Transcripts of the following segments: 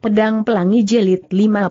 Pedang Pelangi Jelit 54.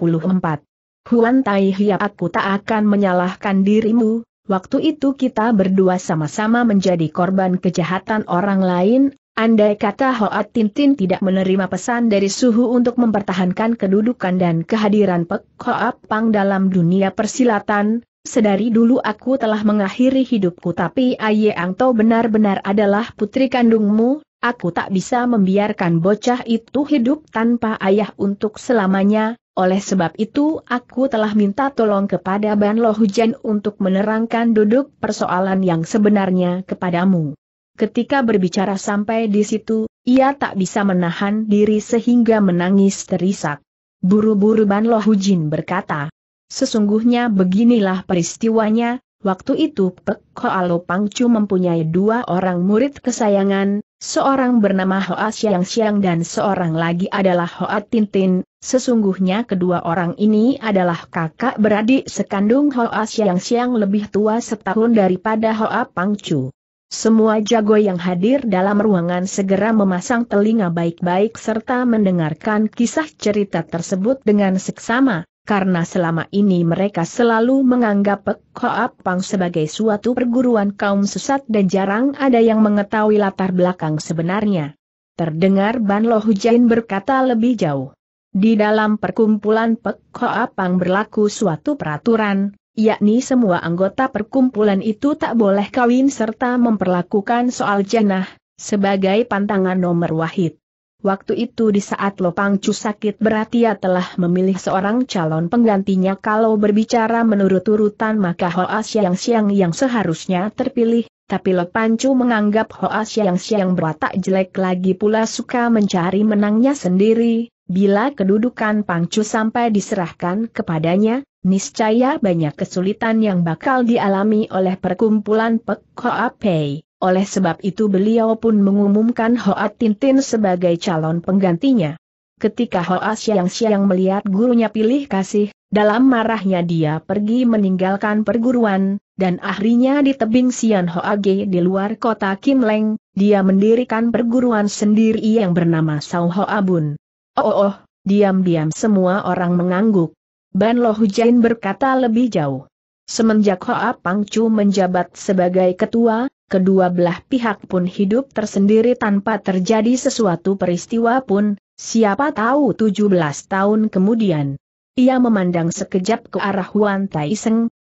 Huan Tai Hiap aku tak akan menyalahkan dirimu, waktu itu kita berdua sama-sama menjadi korban kejahatan orang lain, andai kata Hoat Tintin tidak menerima pesan dari Suhu untuk mempertahankan kedudukan dan kehadiran Pek Hoa Pang dalam dunia persilatan, sedari dulu aku telah mengakhiri hidupku tapi Aye Angto benar-benar adalah putri kandungmu, Aku tak bisa membiarkan bocah itu hidup tanpa ayah untuk selamanya, oleh sebab itu aku telah minta tolong kepada Ban Lo Hujan untuk menerangkan duduk persoalan yang sebenarnya kepadamu. Ketika berbicara sampai di situ, ia tak bisa menahan diri sehingga menangis terisak. Buru-buru Ban Lo berkata, Sesungguhnya beginilah peristiwanya, waktu itu Pek Koalo Pangcu mempunyai dua orang murid kesayangan, Seorang bernama Hoa Xiang Siang dan seorang lagi adalah Hoa Tintin, sesungguhnya kedua orang ini adalah kakak beradik sekandung Hoa Xiang Siang lebih tua setahun daripada Hoa Pangcu. Semua jago yang hadir dalam ruangan segera memasang telinga baik-baik serta mendengarkan kisah cerita tersebut dengan seksama, karena selama ini mereka selalu menganggap Pek Koap Pang sebagai suatu perguruan kaum sesat dan jarang ada yang mengetahui latar belakang sebenarnya. Terdengar Ban Lo Hujain berkata lebih jauh. Di dalam perkumpulan Pek Koap Pang berlaku suatu peraturan, yakni semua anggota perkumpulan itu tak boleh kawin serta memperlakukan soal jenah, sebagai pantangan nomor wahid. Waktu itu di saat Lopang Cu sakit berat ia telah memilih seorang calon penggantinya kalau berbicara menurut urutan maka Hoa Siang Siang yang seharusnya terpilih, tapi Lopang Cu menganggap Hoa Siang Siang berwatak jelek lagi pula suka mencari menangnya sendiri, bila kedudukan Pangcu sampai diserahkan kepadanya, niscaya banyak kesulitan yang bakal dialami oleh perkumpulan Pek Hoa Pei oleh sebab itu beliau pun mengumumkan Hoa Tintin sebagai calon penggantinya. Ketika Hoa Siang-Siang melihat gurunya pilih kasih, dalam marahnya dia pergi meninggalkan perguruan, dan akhirnya di tebing Sian Hoa Ge di luar kota Kim Leng, dia mendirikan perguruan sendiri yang bernama Sao Hoa Bun. Oh, oh oh, diam-diam semua orang mengangguk. Ban Lo Hujain berkata lebih jauh. Semenjak Hoa Pangcu menjabat sebagai ketua, kedua belah pihak pun hidup tersendiri tanpa terjadi sesuatu peristiwa pun, siapa tahu 17 tahun kemudian. Ia memandang sekejap ke arah Huan Tai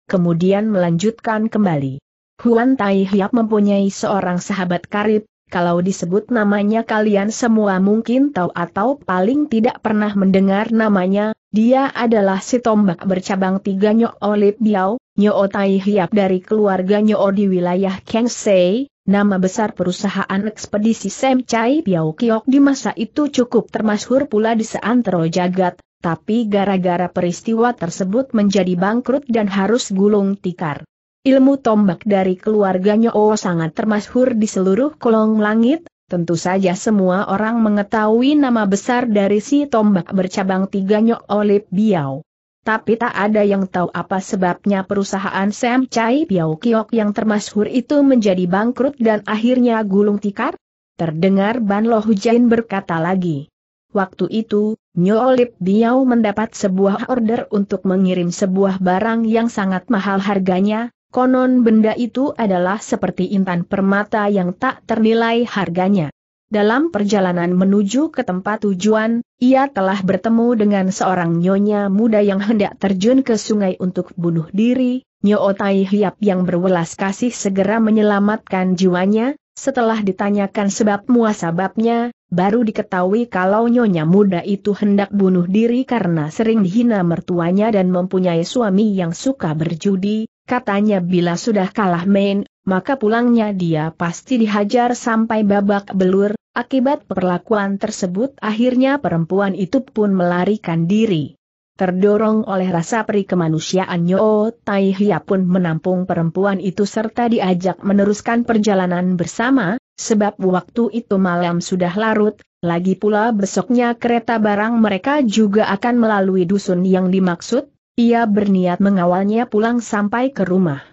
kemudian melanjutkan kembali. Huan Tai Hiap mempunyai seorang sahabat karib, kalau disebut namanya kalian semua mungkin tahu atau paling tidak pernah mendengar namanya, dia adalah si tombak bercabang tiga Nyok Olip Biao, Nyo Tai Hiap dari keluarga Nyo di wilayah Kengsei, nama besar perusahaan ekspedisi Sem Chai Biao Kiok di masa itu cukup termasyhur pula di seantero jagat, tapi gara-gara peristiwa tersebut menjadi bangkrut dan harus gulung tikar. Ilmu tombak dari keluarga Nyo sangat termasyhur di seluruh kolong langit, tentu saja semua orang mengetahui nama besar dari si tombak bercabang tiga Nyo Olip Biao tapi tak ada yang tahu apa sebabnya perusahaan Sam Chai Piao Kiok yang termasyhur itu menjadi bangkrut dan akhirnya gulung tikar? Terdengar Ban Lo Hujain berkata lagi. Waktu itu, Nyolip Biao mendapat sebuah order untuk mengirim sebuah barang yang sangat mahal harganya, konon benda itu adalah seperti intan permata yang tak ternilai harganya dalam perjalanan menuju ke tempat tujuan, ia telah bertemu dengan seorang nyonya muda yang hendak terjun ke sungai untuk bunuh diri, Nyo Tai Hiap yang berwelas kasih segera menyelamatkan jiwanya, setelah ditanyakan sebab muasababnya, baru diketahui kalau nyonya muda itu hendak bunuh diri karena sering dihina mertuanya dan mempunyai suami yang suka berjudi, katanya bila sudah kalah main maka pulangnya dia pasti dihajar sampai babak belur, akibat perlakuan tersebut akhirnya perempuan itu pun melarikan diri. Terdorong oleh rasa peri kemanusiaan Yo Tai Hia pun menampung perempuan itu serta diajak meneruskan perjalanan bersama, sebab waktu itu malam sudah larut, lagi pula besoknya kereta barang mereka juga akan melalui dusun yang dimaksud, ia berniat mengawalnya pulang sampai ke rumah.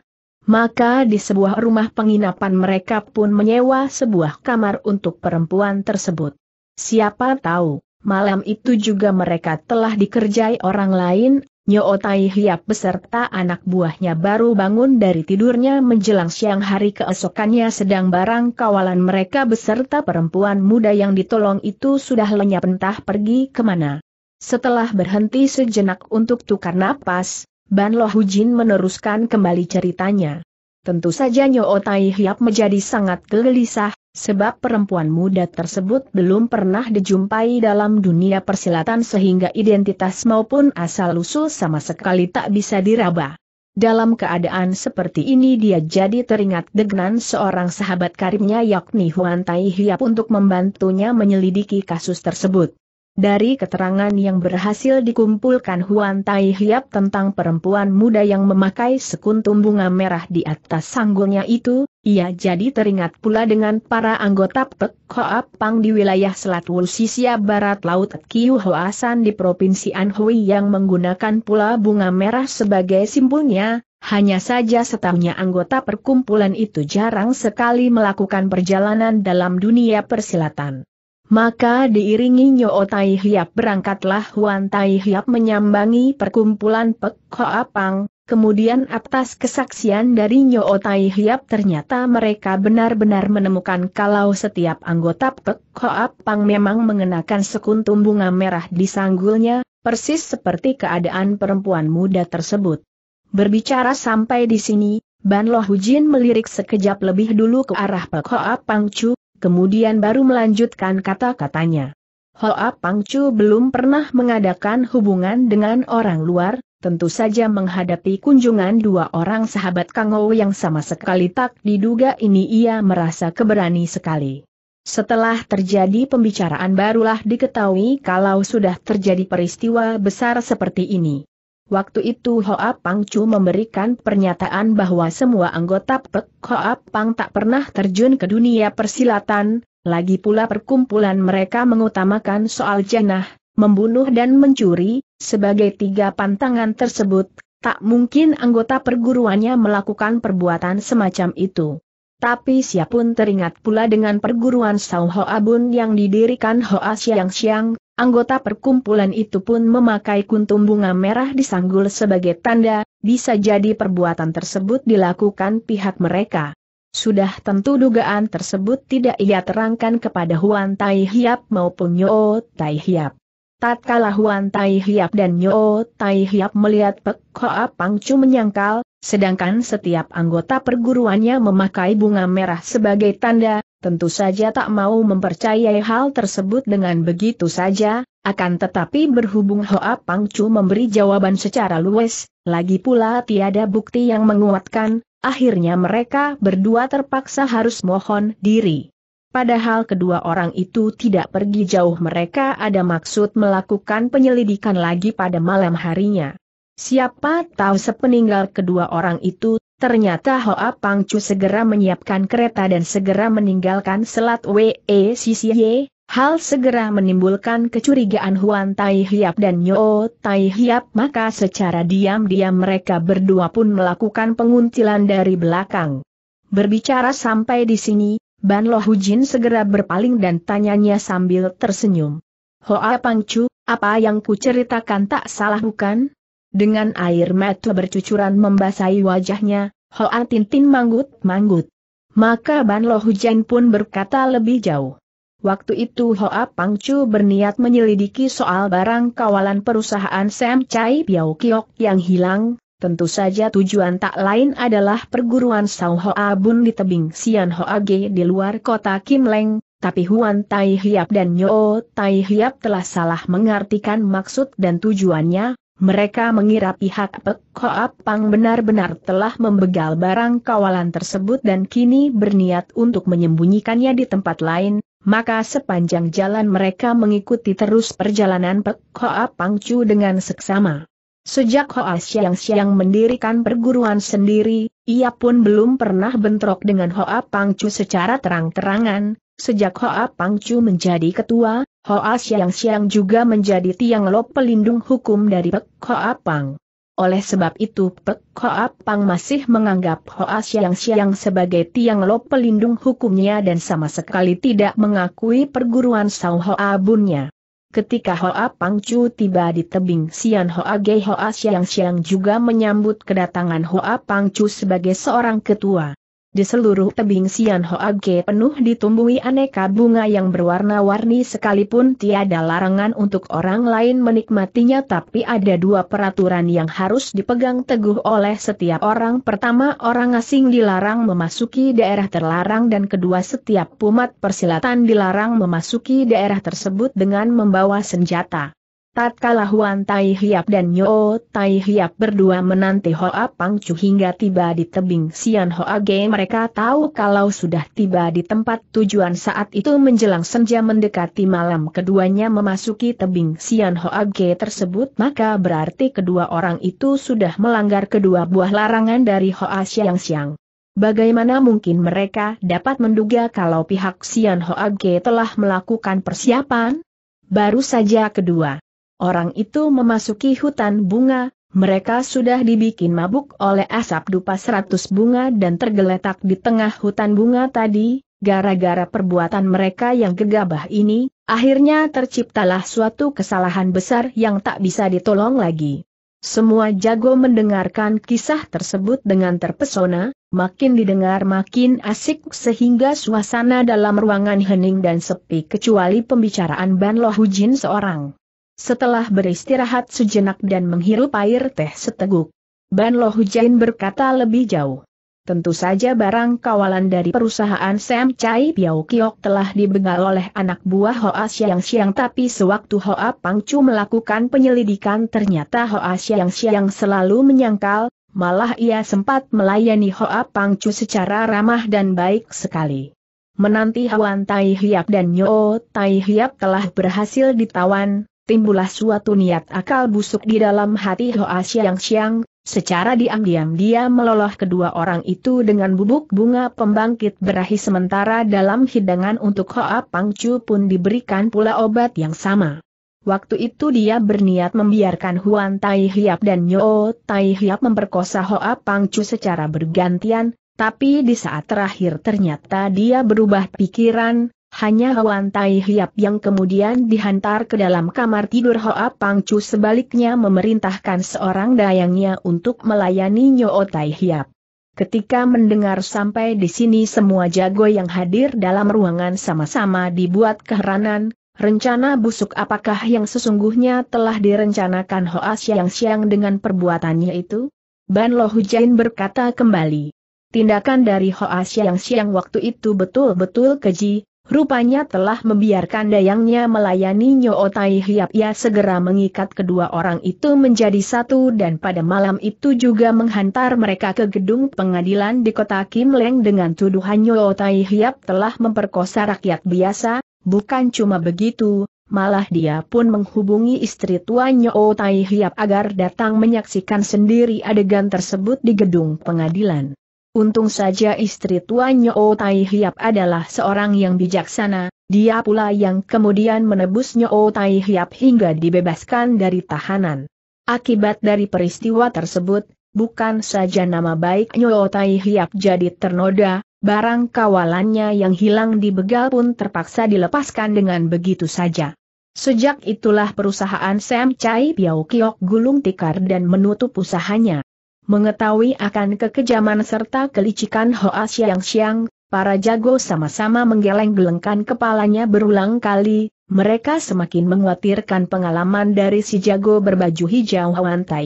Maka di sebuah rumah penginapan mereka pun menyewa sebuah kamar untuk perempuan tersebut. Siapa tahu, malam itu juga mereka telah dikerjai orang lain, Nyo Tai Hiap beserta anak buahnya baru bangun dari tidurnya menjelang siang hari keesokannya sedang barang kawalan mereka beserta perempuan muda yang ditolong itu sudah lenyap entah pergi kemana. Setelah berhenti sejenak untuk tukar napas, Ban Lo Hujin meneruskan kembali ceritanya. Tentu saja Nyo Tai Hiap menjadi sangat gelisah, sebab perempuan muda tersebut belum pernah dijumpai dalam dunia persilatan sehingga identitas maupun asal-usul sama sekali tak bisa diraba. Dalam keadaan seperti ini dia jadi teringat dengan seorang sahabat karibnya yakni Huan Tai Hiap untuk membantunya menyelidiki kasus tersebut. Dari keterangan yang berhasil dikumpulkan Huan Tai Hiap tentang perempuan muda yang memakai sekuntum bunga merah di atas sanggulnya itu, ia jadi teringat pula dengan para anggota Pek Koap Pang di wilayah Selat Wulsisia Barat Laut Kiu Hoasan di Provinsi Anhui yang menggunakan pula bunga merah sebagai simpulnya, hanya saja setahunya anggota perkumpulan itu jarang sekali melakukan perjalanan dalam dunia persilatan. Maka diiringi Nyo Tai Hiap berangkatlah Huan Tai Hiap menyambangi perkumpulan Pek Hoa Pang, kemudian atas kesaksian dari Nyo Tai Hiap ternyata mereka benar-benar menemukan kalau setiap anggota Pek Hoa Pang memang mengenakan sekuntum bunga merah di sanggulnya, persis seperti keadaan perempuan muda tersebut. Berbicara sampai di sini, Ban Lo Hujin melirik sekejap lebih dulu ke arah Pek Hoa Pang Chu, kemudian baru melanjutkan kata-katanya. Hoa Pangcu belum pernah mengadakan hubungan dengan orang luar, tentu saja menghadapi kunjungan dua orang sahabat Kang Ho yang sama sekali tak diduga ini ia merasa keberani sekali. Setelah terjadi pembicaraan barulah diketahui kalau sudah terjadi peristiwa besar seperti ini. Waktu itu Hoa Pang Chu memberikan pernyataan bahwa semua anggota Pek Hoa Pang tak pernah terjun ke dunia persilatan, lagi pula perkumpulan mereka mengutamakan soal janah, membunuh dan mencuri, sebagai tiga pantangan tersebut, tak mungkin anggota perguruannya melakukan perbuatan semacam itu. Tapi siapun teringat pula dengan perguruan Sao Hoa Bun yang didirikan Hoa Siang Siang, Anggota perkumpulan itu pun memakai kuntum bunga merah di sanggul sebagai tanda, bisa jadi perbuatan tersebut dilakukan pihak mereka. Sudah tentu dugaan tersebut tidak ia terangkan kepada Huan Tai Hiap maupun Nyo Tai Hiap. Tatkala Huan Tai Hiap dan Nyo Tai Hiap melihat Pek Hoa Pangcu menyangkal, sedangkan setiap anggota perguruannya memakai bunga merah sebagai tanda, tentu saja tak mau mempercayai hal tersebut dengan begitu saja, akan tetapi berhubung Hoa Pangcu memberi jawaban secara luwes, lagi pula tiada bukti yang menguatkan, akhirnya mereka berdua terpaksa harus mohon diri. Padahal kedua orang itu tidak pergi jauh mereka ada maksud melakukan penyelidikan lagi pada malam harinya. Siapa tahu sepeninggal kedua orang itu Ternyata Hoa Pangcu segera menyiapkan kereta dan segera meninggalkan Selat WECCY. E Hal segera menimbulkan kecurigaan Huan Tai Hiap dan Nyo Tai Hiap maka secara diam-diam mereka berdua pun melakukan penguncilan dari belakang. Berbicara sampai di sini, Ban Lo Hujin segera berpaling dan tanyanya sambil tersenyum. Hoa Pangcu, apa yang kuceritakan tak salah bukan? Dengan air mata bercucuran membasahi wajahnya, Hoa Tintin manggut-manggut. Maka Ban Lo Hujan pun berkata lebih jauh. Waktu itu Hoa Pangcu berniat menyelidiki soal barang kawalan perusahaan Sam Chai Piao Kiok yang hilang, tentu saja tujuan tak lain adalah perguruan Sao Hoa Bun di tebing Sian Hoa Ge di luar kota Kim Leng, tapi Huan Tai Hiap dan Nyo Tai Hiap telah salah mengartikan maksud dan tujuannya, mereka mengira pihak Pekoap Pang benar-benar telah membegal barang kawalan tersebut dan kini berniat untuk menyembunyikannya di tempat lain, maka sepanjang jalan mereka mengikuti terus perjalanan Pekoap Pang Chu dengan seksama. Sejak Hoa Siang-Siang mendirikan perguruan sendiri, ia pun belum pernah bentrok dengan Hoa Pangcu secara terang-terangan, Sejak Hoa Pangcu menjadi ketua, Hoa Siang Siang juga menjadi tiang lo pelindung hukum dari Pek Hoa Pang. Oleh sebab itu Pek Hoa Pang masih menganggap Hoa Siang Siang sebagai tiang lo pelindung hukumnya dan sama sekali tidak mengakui perguruan Sao Hoa Bunnya. Ketika Hoa Pangcu tiba di tebing Sian Hoa Ge Hoa Siang Siang juga menyambut kedatangan Hoa Pangcu sebagai seorang ketua. Di seluruh tebing Sian Hoage penuh ditumbuhi aneka bunga yang berwarna-warni sekalipun tiada larangan untuk orang lain menikmatinya tapi ada dua peraturan yang harus dipegang teguh oleh setiap orang. Pertama orang asing dilarang memasuki daerah terlarang dan kedua setiap umat persilatan dilarang memasuki daerah tersebut dengan membawa senjata. Tatkala Huan Tai Hiap dan Nyo Tai Hiap berdua menanti Hoa Chu hingga tiba di tebing Sian Hoa Ge mereka tahu kalau sudah tiba di tempat tujuan saat itu menjelang senja mendekati malam keduanya memasuki tebing Sian Hoa Ge tersebut maka berarti kedua orang itu sudah melanggar kedua buah larangan dari Hoa Siang Siang. Bagaimana mungkin mereka dapat menduga kalau pihak Sian Hoa Ge telah melakukan persiapan? Baru saja kedua Orang itu memasuki hutan bunga, mereka sudah dibikin mabuk oleh asap dupa seratus bunga dan tergeletak di tengah hutan bunga tadi, gara-gara perbuatan mereka yang gegabah ini, akhirnya terciptalah suatu kesalahan besar yang tak bisa ditolong lagi. Semua jago mendengarkan kisah tersebut dengan terpesona, makin didengar makin asik sehingga suasana dalam ruangan hening dan sepi kecuali pembicaraan Ban Lohujin seorang. Setelah beristirahat sejenak dan menghirup air teh seteguk, Ban Lo Hujain berkata lebih jauh. Tentu saja barang kawalan dari perusahaan Sam Chai Piao Kiok telah dibegal oleh anak buah Hoa Siang Siang tapi sewaktu Hoa Pangcu melakukan penyelidikan ternyata Hoa Siang Siang selalu menyangkal, malah ia sempat melayani Hoa Pangcu secara ramah dan baik sekali. Menanti Hawan Tai Hiap dan Nyo Tai Hiap telah berhasil ditawan, timbullah suatu niat akal busuk di dalam hati Hoa Siang Siang, secara diam-diam dia meloloh kedua orang itu dengan bubuk bunga pembangkit berahi sementara dalam hidangan untuk Hoa Pangcu pun diberikan pula obat yang sama. Waktu itu dia berniat membiarkan Huan Tai Hiap dan Nyo Tai Hiap memperkosa Hoa Pangcu secara bergantian, tapi di saat terakhir ternyata dia berubah pikiran, hanya Huan Tai Hiap yang kemudian dihantar ke dalam kamar tidur Hoa Pangcu sebaliknya memerintahkan seorang dayangnya untuk melayani Nyo Tai Hiap. Ketika mendengar sampai di sini semua jago yang hadir dalam ruangan sama-sama dibuat keheranan, rencana busuk apakah yang sesungguhnya telah direncanakan Hoa Siang-Siang dengan perbuatannya itu? Ban Lo Hujain berkata kembali. Tindakan dari Hoa Siang-Siang waktu itu betul-betul keji, Rupanya telah membiarkan dayangnya melayani Nyo Tai Hiap ia segera mengikat kedua orang itu menjadi satu dan pada malam itu juga menghantar mereka ke gedung pengadilan di kota Kim Leng dengan tuduhan Nyo Tai Hiap telah memperkosa rakyat biasa, bukan cuma begitu, malah dia pun menghubungi istri tua Nyo Tai Hiap agar datang menyaksikan sendiri adegan tersebut di gedung pengadilan. Untung saja istri tuanya O Tai Hiap adalah seorang yang bijaksana, dia pula yang kemudian menebusnya O Tai Hiap hingga dibebaskan dari tahanan. Akibat dari peristiwa tersebut, bukan saja nama baik O Tai Hiap jadi ternoda, barang kawalannya yang hilang di begal pun terpaksa dilepaskan dengan begitu saja. Sejak itulah perusahaan Sam Chai Piao Kiok gulung tikar dan menutup usahanya. Mengetahui akan kekejaman serta kelicikan Hoa Yang Siang, para jago sama-sama menggeleng-gelengkan kepalanya berulang kali, mereka semakin menguatirkan pengalaman dari si jago berbaju hijau Hoan Tai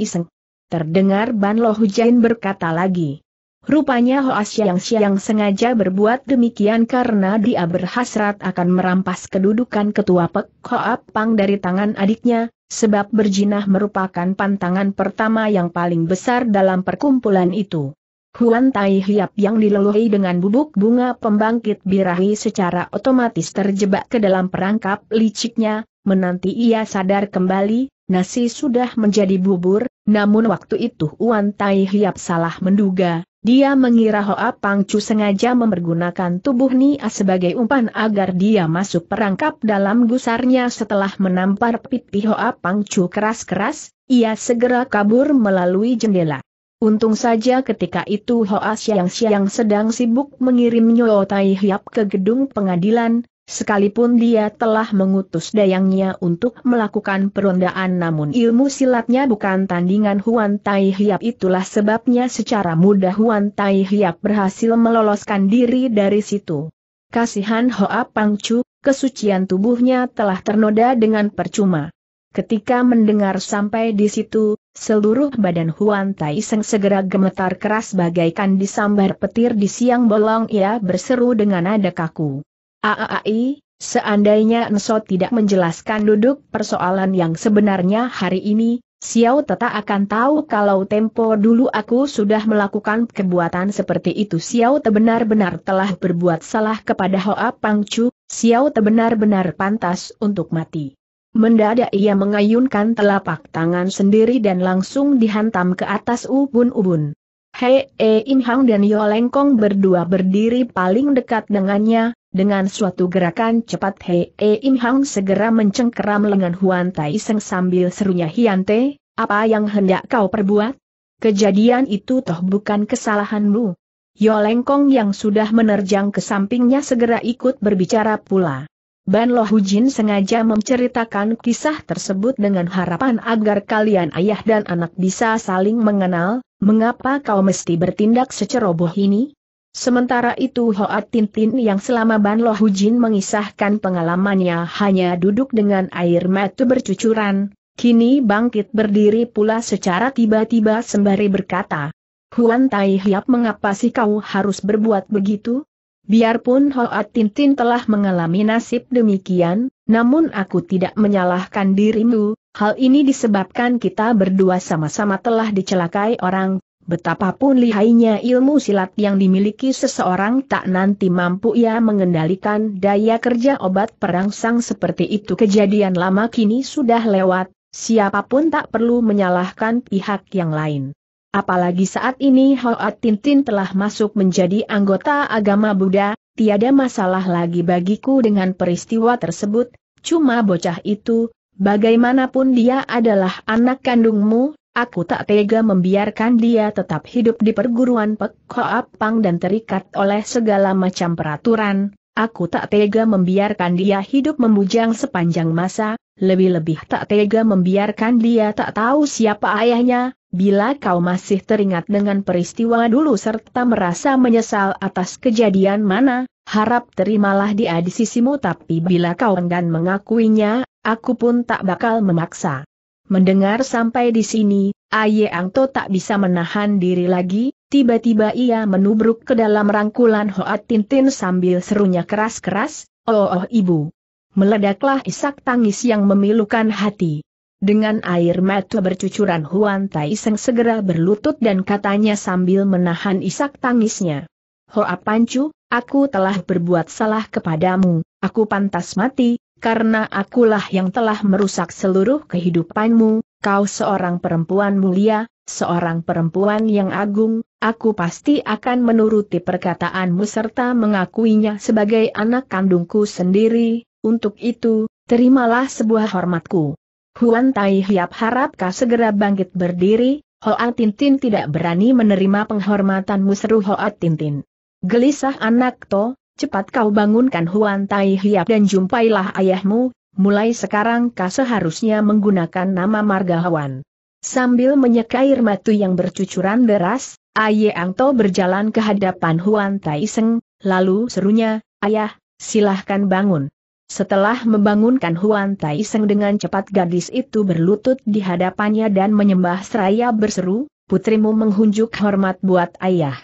Terdengar Ban Lo Hujain berkata lagi. Rupanya Hoa Yang Siang sengaja berbuat demikian karena dia berhasrat akan merampas kedudukan ketua Pek Hoa Pang dari tangan adiknya, sebab berjinah merupakan pantangan pertama yang paling besar dalam perkumpulan itu. Huan Tai Hiap yang dileluhi dengan bubuk bunga pembangkit birahi secara otomatis terjebak ke dalam perangkap liciknya, menanti ia sadar kembali, nasi sudah menjadi bubur, namun waktu itu Huan Tai Hiap salah menduga, dia mengira Hoa Pangcu sengaja mempergunakan tubuh Nia sebagai umpan agar dia masuk perangkap dalam gusarnya setelah menampar pipi Hoa Pangcu keras-keras, ia segera kabur melalui jendela. Untung saja ketika itu Hoa Siang Siang sedang sibuk mengirim Nyo Tai Hiap ke gedung pengadilan, Sekalipun dia telah mengutus dayangnya untuk melakukan perondaan namun ilmu silatnya bukan tandingan Huan Tai Hiap itulah sebabnya secara mudah Huan Tai Hiap berhasil meloloskan diri dari situ. Kasihan Hoa Pangcu, kesucian tubuhnya telah ternoda dengan percuma. Ketika mendengar sampai di situ, seluruh badan Huan Tai Seng segera gemetar keras bagaikan disambar petir di siang bolong ia berseru dengan nada kaku. AAI, seandainya Enso tidak menjelaskan duduk persoalan yang sebenarnya hari ini, Xiao Teta akan tahu kalau tempo dulu aku sudah melakukan kebuatan seperti itu. Xiao Te benar-benar telah berbuat salah kepada Hoa Pangcu, Xiao Te benar-benar pantas untuk mati. Mendadak ia mengayunkan telapak tangan sendiri dan langsung dihantam ke atas ubun-ubun. Hei E Inhang dan Yolengkong berdua berdiri paling dekat dengannya, dengan suatu gerakan cepat Hei e Im Hang segera mencengkeram lengan Huan Tai Seng sambil serunya Hian Te, apa yang hendak kau perbuat? Kejadian itu toh bukan kesalahanmu. Yo Kong yang sudah menerjang ke sampingnya segera ikut berbicara pula. Ban Lo Hujin sengaja menceritakan kisah tersebut dengan harapan agar kalian ayah dan anak bisa saling mengenal, mengapa kau mesti bertindak seceroboh ini? Sementara itu Hoat Tintin yang selama Ban Lo Hujin mengisahkan pengalamannya hanya duduk dengan air mata bercucuran, kini bangkit berdiri pula secara tiba-tiba sembari berkata, Huan Tai Hiap mengapa sih kau harus berbuat begitu? Biarpun Hoat Tintin telah mengalami nasib demikian, namun aku tidak menyalahkan dirimu, hal ini disebabkan kita berdua sama-sama telah dicelakai orang, Betapapun lihainya ilmu silat yang dimiliki seseorang tak nanti mampu ia mengendalikan daya kerja obat perangsang seperti itu kejadian lama kini sudah lewat, siapapun tak perlu menyalahkan pihak yang lain. Apalagi saat ini Hoa Tintin telah masuk menjadi anggota agama Buddha, tiada masalah lagi bagiku dengan peristiwa tersebut, cuma bocah itu, bagaimanapun dia adalah anak kandungmu Aku tak tega membiarkan dia tetap hidup di perguruan pekoapang dan terikat oleh segala macam peraturan. Aku tak tega membiarkan dia hidup membujang sepanjang masa, lebih-lebih tak tega membiarkan dia tak tahu siapa ayahnya, bila kau masih teringat dengan peristiwa dulu serta merasa menyesal atas kejadian mana, harap terimalah dia di sisimu tapi bila kau enggan mengakuinya, aku pun tak bakal memaksa. Mendengar sampai di sini, Aye Angto tak bisa menahan diri lagi, tiba-tiba ia menubruk ke dalam rangkulan Hoat Tintin sambil serunya keras-keras, oh, oh ibu. Meledaklah isak tangis yang memilukan hati. Dengan air mata bercucuran Huan Tai segera berlutut dan katanya sambil menahan isak tangisnya. Hoa Pancu, aku telah berbuat salah kepadamu, aku pantas mati, karena akulah yang telah merusak seluruh kehidupanmu, kau seorang perempuan mulia, seorang perempuan yang agung, aku pasti akan menuruti perkataanmu serta mengakuinya sebagai anak kandungku sendiri, untuk itu, terimalah sebuah hormatku. Huan Tai Hiap harap kau segera bangkit berdiri, Hoa Tintin tidak berani menerima penghormatanmu seru Hoa Tintin. Gelisah anak To, Cepat kau bangunkan Huan Tai Hiap dan jumpailah ayahmu, mulai sekarang kau seharusnya menggunakan nama marga Huan. Sambil menyeka air matu yang bercucuran deras, Aye Angto berjalan ke hadapan Huan Tai Seng, lalu serunya, Ayah, silahkan bangun. Setelah membangunkan Huan Tai Seng dengan cepat gadis itu berlutut di hadapannya dan menyembah seraya berseru, putrimu menghunjuk hormat buat ayah.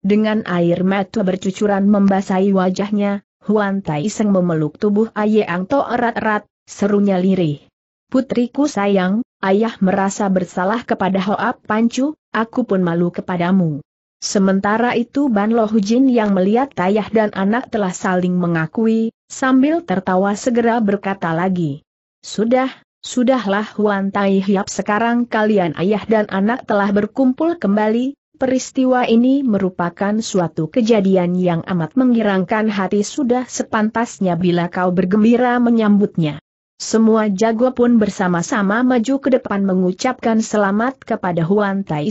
Dengan air mata bercucuran membasahi wajahnya, Huan Tai memeluk tubuh Ayang To erat-erat, serunya lirih. Putriku sayang, ayah merasa bersalah kepada Hoap Pancu, aku pun malu kepadamu. Sementara itu Ban Lo Hujin yang melihat ayah dan anak telah saling mengakui, sambil tertawa segera berkata lagi. Sudah, sudahlah Huan Tai Hiap sekarang kalian ayah dan anak telah berkumpul kembali, Peristiwa ini merupakan suatu kejadian yang amat menggirangkan hati sudah sepantasnya bila kau bergembira menyambutnya. Semua jago pun bersama-sama maju ke depan mengucapkan selamat kepada Huan Tai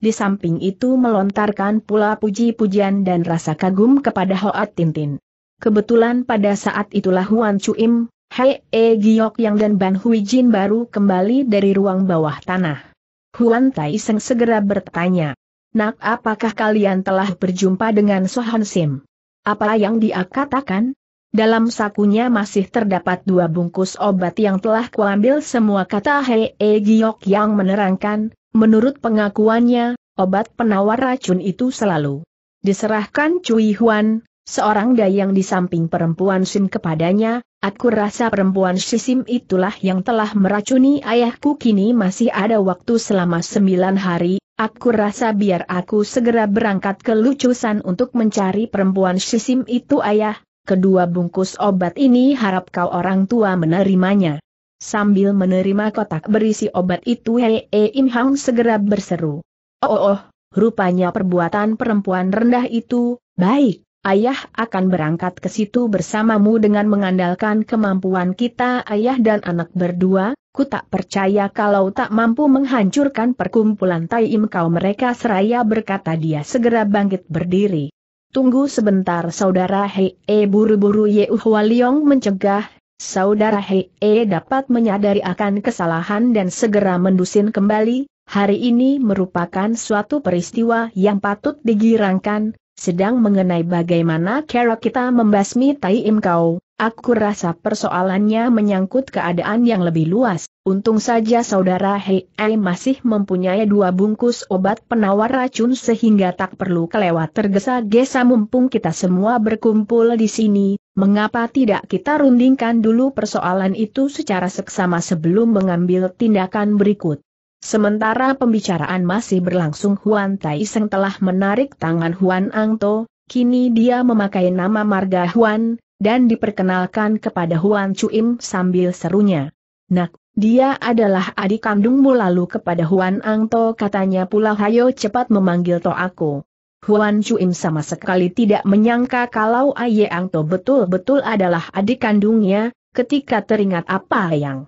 di samping itu melontarkan pula puji-pujian dan rasa kagum kepada Hoat Tintin. Kebetulan pada saat itulah Huan Cuim, Hei E Giok Yang dan Ban Hui Jin baru kembali dari ruang bawah tanah. Huan Tai segera bertanya, Nak apakah kalian telah berjumpa dengan Sohan Sim? Apa yang dia katakan? Dalam sakunya masih terdapat dua bungkus obat yang telah kuambil semua kata Hei e Giok yang menerangkan, menurut pengakuannya, obat penawar racun itu selalu diserahkan Cui Huan, seorang dayang di samping perempuan Sim kepadanya, aku rasa perempuan Sim itulah yang telah meracuni ayahku kini masih ada waktu selama sembilan hari, Aku rasa biar aku segera berangkat ke lucusan untuk mencari perempuan sisim itu ayah, kedua bungkus obat ini harap kau orang tua menerimanya. Sambil menerima kotak berisi obat itu Hei -he e Im Hang segera berseru. Oh, oh, oh, rupanya perbuatan perempuan rendah itu, baik. Ayah akan berangkat ke situ bersamamu dengan mengandalkan kemampuan kita ayah dan anak berdua, ku tak percaya kalau tak mampu menghancurkan perkumpulan Taim kau mereka seraya berkata dia segera bangkit berdiri. Tunggu sebentar saudara Hei e. buru-buru Ye Liong mencegah, saudara Hei -e dapat menyadari akan kesalahan dan segera mendusin kembali, hari ini merupakan suatu peristiwa yang patut digirangkan, sedang mengenai bagaimana cara kita membasmi Tai Im Kau, aku rasa persoalannya menyangkut keadaan yang lebih luas. Untung saja saudara Hei Ai masih mempunyai dua bungkus obat penawar racun sehingga tak perlu kelewat tergesa-gesa mumpung kita semua berkumpul di sini. Mengapa tidak kita rundingkan dulu persoalan itu secara seksama sebelum mengambil tindakan berikut? Sementara pembicaraan masih berlangsung Huan Tai telah menarik tangan Huan Angto. kini dia memakai nama marga Huan, dan diperkenalkan kepada Huan Chuim sambil serunya. Nak, dia adalah adik kandungmu lalu kepada Huan Angto," katanya pula hayo cepat memanggil To aku. Huan Chuim sama sekali tidak menyangka kalau Aye Angto betul-betul adalah adik kandungnya, ketika teringat apa yang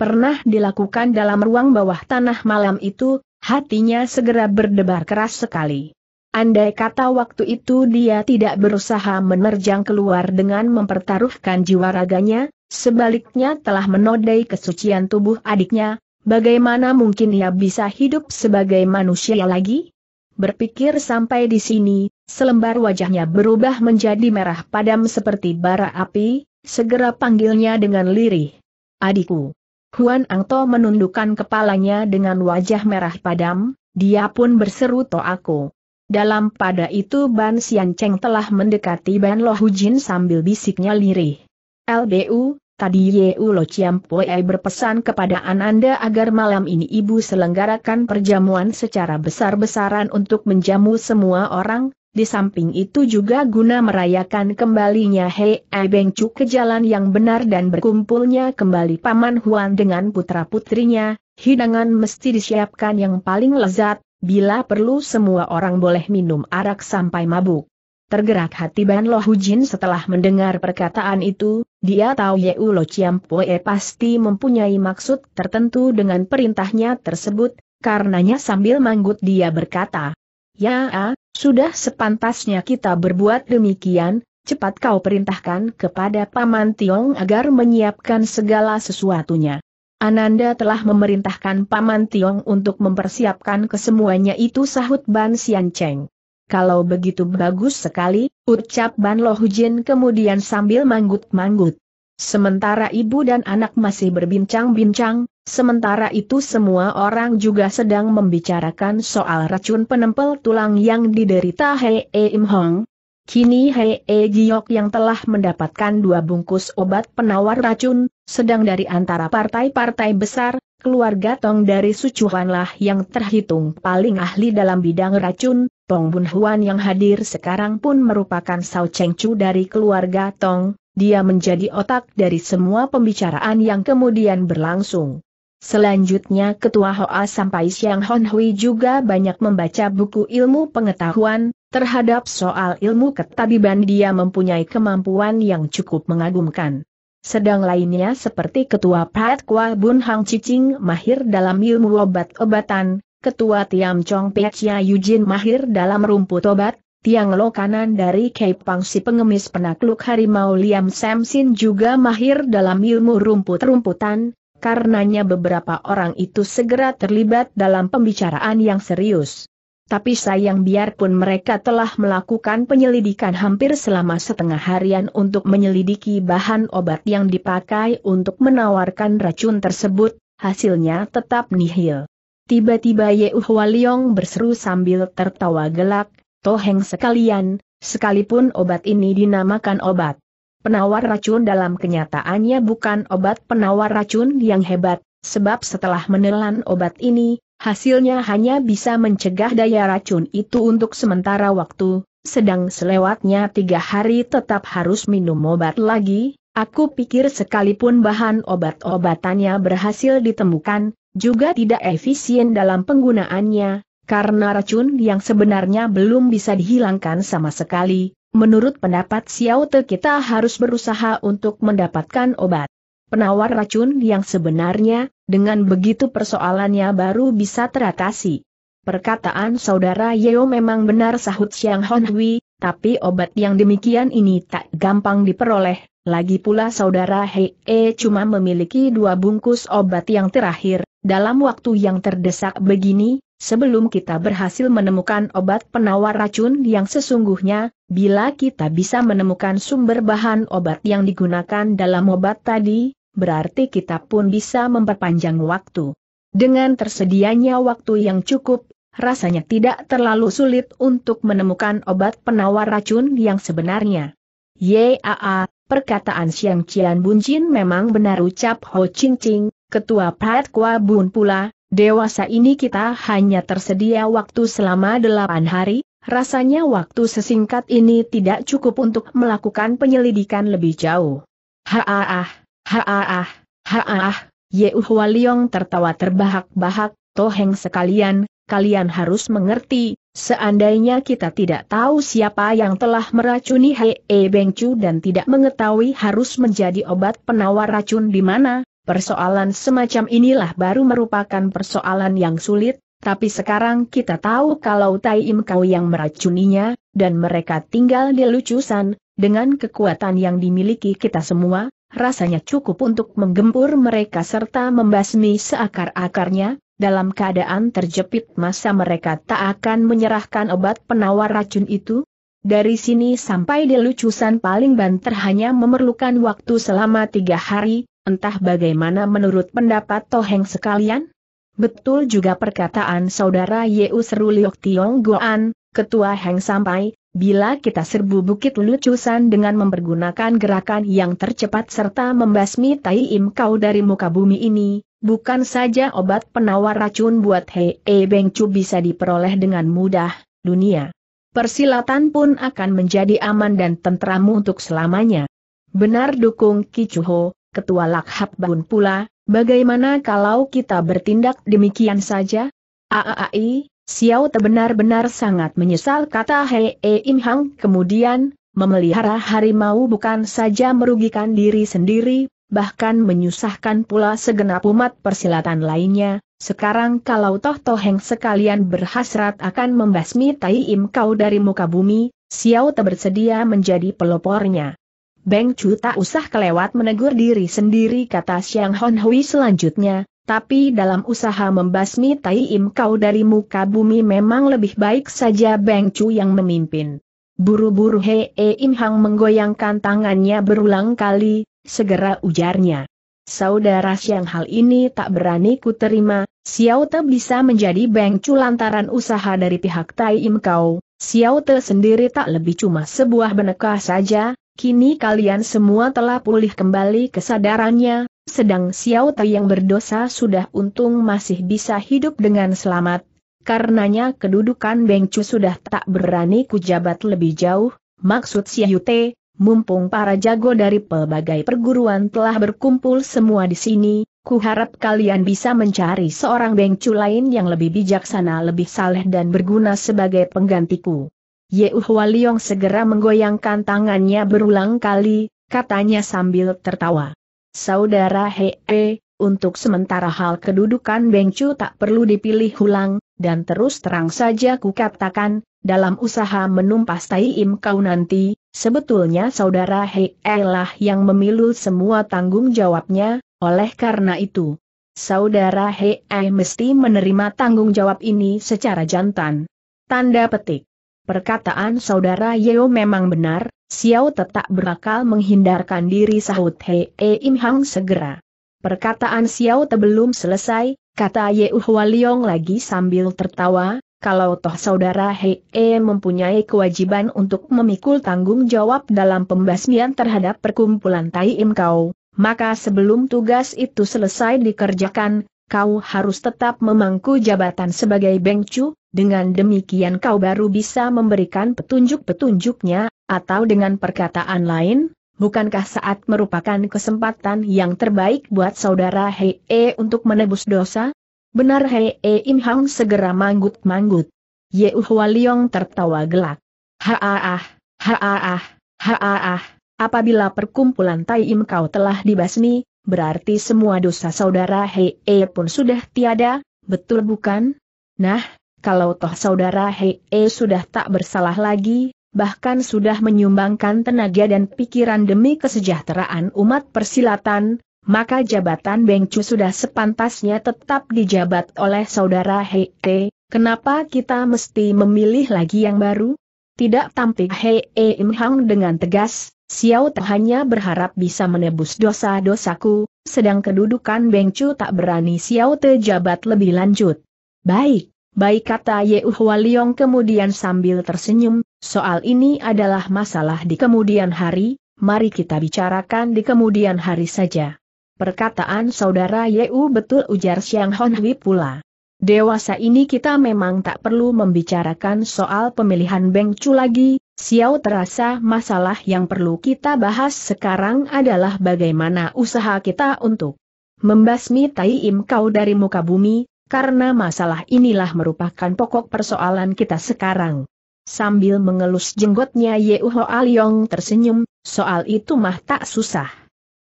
pernah dilakukan dalam ruang bawah tanah malam itu, hatinya segera berdebar keras sekali. Andai kata waktu itu dia tidak berusaha menerjang keluar dengan mempertaruhkan jiwa raganya, sebaliknya telah menodai kesucian tubuh adiknya, bagaimana mungkin ia bisa hidup sebagai manusia lagi? Berpikir sampai di sini, selembar wajahnya berubah menjadi merah padam seperti bara api, segera panggilnya dengan lirih. Adikku. Huan Angto menundukkan kepalanya dengan wajah merah padam, dia pun berseru to aku. Dalam pada itu Ban Sian Cheng telah mendekati Ban Lo Hujin sambil bisiknya lirih. LBU, tadi Yeu Lo Chiam Poei berpesan kepada Ananda agar malam ini ibu selenggarakan perjamuan secara besar-besaran untuk menjamu semua orang, di samping itu juga guna merayakan kembalinya Hei Beng Chu ke jalan yang benar dan berkumpulnya kembali Paman Huan dengan putra-putrinya, hidangan mesti disiapkan yang paling lezat, bila perlu semua orang boleh minum arak sampai mabuk. Tergerak hati Ban Lo Hujin setelah mendengar perkataan itu, dia tahu Ye Yeu Lo Poe pasti mempunyai maksud tertentu dengan perintahnya tersebut, karenanya sambil manggut dia berkata, Ya, ah. Sudah sepantasnya kita berbuat demikian, cepat kau perintahkan kepada Paman Tiong agar menyiapkan segala sesuatunya. Ananda telah memerintahkan Paman Tiong untuk mempersiapkan kesemuanya itu sahut Ban Sian Cheng. Kalau begitu bagus sekali, ucap Ban Lohujin kemudian sambil manggut-manggut. Sementara ibu dan anak masih berbincang-bincang, sementara itu semua orang juga sedang membicarakan soal racun penempel tulang yang diderita Hei e Im Hong. Kini Hei e Giok yang telah mendapatkan dua bungkus obat penawar racun, sedang dari antara partai-partai besar, keluarga Tong dari Sucuhanlah yang terhitung paling ahli dalam bidang racun, Tong Bun Huan yang hadir sekarang pun merupakan Sao Cheng Chu dari keluarga Tong, dia menjadi otak dari semua pembicaraan yang kemudian berlangsung. Selanjutnya Ketua Hoa sampai Siang Hon Hui juga banyak membaca buku ilmu pengetahuan, terhadap soal ilmu ketabiban dia mempunyai kemampuan yang cukup mengagumkan. Sedang lainnya seperti Ketua Pat Kwa Bun Hang Cicing mahir dalam ilmu obat-obatan, Ketua Tiam Chong Pei Chia Yujin mahir dalam rumput obat, Tiang Lo kanan dari Kei Pang si pengemis penakluk harimau Liam Samsin juga mahir dalam ilmu rumput-rumputan, karenanya beberapa orang itu segera terlibat dalam pembicaraan yang serius. Tapi sayang biarpun mereka telah melakukan penyelidikan hampir selama setengah harian untuk menyelidiki bahan obat yang dipakai untuk menawarkan racun tersebut, hasilnya tetap nihil. Tiba-tiba Yeuh Waliong berseru sambil tertawa gelak, Toheng sekalian, sekalipun obat ini dinamakan obat penawar racun dalam kenyataannya bukan obat penawar racun yang hebat, sebab setelah menelan obat ini, hasilnya hanya bisa mencegah daya racun itu untuk sementara waktu, sedang selewatnya tiga hari tetap harus minum obat lagi, aku pikir sekalipun bahan obat-obatannya berhasil ditemukan, juga tidak efisien dalam penggunaannya, karena racun yang sebenarnya belum bisa dihilangkan sama sekali, menurut pendapat Xiao Te kita harus berusaha untuk mendapatkan obat. Penawar racun yang sebenarnya, dengan begitu persoalannya baru bisa teratasi. Perkataan saudara Yeo memang benar sahut Xiang Honhui, tapi obat yang demikian ini tak gampang diperoleh, lagi pula saudara Hei -e cuma memiliki dua bungkus obat yang terakhir, dalam waktu yang terdesak begini, Sebelum kita berhasil menemukan obat penawar racun yang sesungguhnya, bila kita bisa menemukan sumber bahan obat yang digunakan dalam obat tadi, berarti kita pun bisa memperpanjang waktu. Dengan tersedianya waktu yang cukup, rasanya tidak terlalu sulit untuk menemukan obat penawar racun yang sebenarnya. Yaa, perkataan Siang Qian Bunjin memang benar ucap Ho Ching Ching, ketua Pat Kwa Bun pula, Dewasa ini kita hanya tersedia waktu selama delapan hari, rasanya waktu sesingkat ini tidak cukup untuk melakukan penyelidikan lebih jauh. Haaah, haaah, haaah, Yeuh Waliong tertawa terbahak-bahak, toheng sekalian, kalian harus mengerti, seandainya kita tidak tahu siapa yang telah meracuni Hei Bengcu dan tidak mengetahui harus menjadi obat penawar racun di mana, Persoalan semacam inilah baru merupakan persoalan yang sulit, tapi sekarang kita tahu kalau Tai Im Kau yang meracuninya, dan mereka tinggal di lucusan, dengan kekuatan yang dimiliki kita semua, rasanya cukup untuk menggempur mereka serta membasmi seakar-akarnya, dalam keadaan terjepit masa mereka tak akan menyerahkan obat penawar racun itu? Dari sini sampai di lucusan paling banter hanya memerlukan waktu selama tiga hari, Entah bagaimana menurut pendapat Toheng sekalian? Betul juga perkataan saudara Yeu Seru Liok Tiong Goan, ketua Heng sampai, bila kita serbu bukit lucusan dengan mempergunakan gerakan yang tercepat serta membasmi Tai Im Kau dari muka bumi ini, bukan saja obat penawar racun buat Hei e Beng Chu bisa diperoleh dengan mudah, dunia. Persilatan pun akan menjadi aman dan tentramu untuk selamanya. Benar dukung Kichuho, Ketua Lakhab Bahun pula, bagaimana kalau kita bertindak demikian saja? Aaai, Xiao Te benar-benar sangat menyesal kata Hei e Im Hang kemudian, memelihara harimau bukan saja merugikan diri sendiri, bahkan menyusahkan pula segenap umat persilatan lainnya, sekarang kalau toh toheng sekalian berhasrat akan membasmi Tai Im Kau dari muka bumi, Xiao Te bersedia menjadi pelopornya. Beng Chu tak usah kelewat menegur diri sendiri kata Xiang Hon Hui selanjutnya, tapi dalam usaha membasmi Tai Im Kau dari muka bumi memang lebih baik saja Beng Chu yang memimpin. Buru-buru He E Im Hang menggoyangkan tangannya berulang kali, segera ujarnya. Saudara Xiang hal ini tak berani ku terima, Xiao Te bisa menjadi Beng Chu lantaran usaha dari pihak Tai Im Kau, Xiao Te sendiri tak lebih cuma sebuah benekah saja, Kini kalian semua telah pulih kembali kesadarannya, sedang Xiao Tai yang berdosa sudah untung masih bisa hidup dengan selamat. Karenanya kedudukan Bengcu sudah tak berani kujabat lebih jauh, maksud Xiao Te, mumpung para jago dari pelbagai perguruan telah berkumpul semua di sini, Kuharap kalian bisa mencari seorang bengcu lain yang lebih bijaksana lebih saleh dan berguna sebagai penggantiku. Ye Uhwa Liong segera menggoyangkan tangannya berulang kali, katanya sambil tertawa. Saudara Hei, untuk sementara hal kedudukan Chu tak perlu dipilih ulang, dan terus terang saja kukatakan, dalam usaha menumpas Tai Im kau nanti, sebetulnya saudara Hei lah yang memilu semua tanggung jawabnya, oleh karena itu. Saudara Hei mesti menerima tanggung jawab ini secara jantan. Tanda petik. Perkataan saudara Yeo memang benar, Xiao tetap berakal menghindarkan diri sahut Hee e Im Hang segera. Perkataan Xiao belum selesai, kata Yeo Hualiong lagi sambil tertawa, kalau toh saudara Hee e mempunyai kewajiban untuk memikul tanggung jawab dalam pembasmian terhadap perkumpulan Tai Im Kau, maka sebelum tugas itu selesai dikerjakan, kau harus tetap memangku jabatan sebagai bengcu, dengan demikian kau baru bisa memberikan petunjuk-petunjuknya, atau dengan perkataan lain, bukankah saat merupakan kesempatan yang terbaik buat saudara Hei e untuk menebus dosa? Benar Hei e Im Hang segera manggut-manggut. Ye Liong tertawa gelak. Haaah, haaah, haaah, apabila perkumpulan Tai Im kau telah dibasmi, berarti semua dosa saudara Hei e pun sudah tiada, betul bukan? Nah, kalau toh saudara Hei e sudah tak bersalah lagi, bahkan sudah menyumbangkan tenaga dan pikiran demi kesejahteraan umat persilatan, maka jabatan Bengcu sudah sepantasnya tetap dijabat oleh saudara Hei -e. Kenapa kita mesti memilih lagi yang baru? Tidak tampik Hei e Hang dengan tegas, Xiao Te hanya berharap bisa menebus dosa-dosaku, sedang kedudukan Beng Chu tak berani Xiao Te jabat lebih lanjut. Baik, baik kata Ye Liong kemudian sambil tersenyum, soal ini adalah masalah di kemudian hari, mari kita bicarakan di kemudian hari saja. Perkataan saudara Yeu betul ujar Xiang Honhui pula. Dewasa ini kita memang tak perlu membicarakan soal pemilihan Beng Chu lagi, Xiao terasa masalah yang perlu kita bahas sekarang adalah bagaimana usaha kita untuk membasmi Tai Im Kau dari muka bumi, karena masalah inilah merupakan pokok persoalan kita sekarang. Sambil mengelus jenggotnya Yeu Ho Aliong tersenyum, soal itu mah tak susah.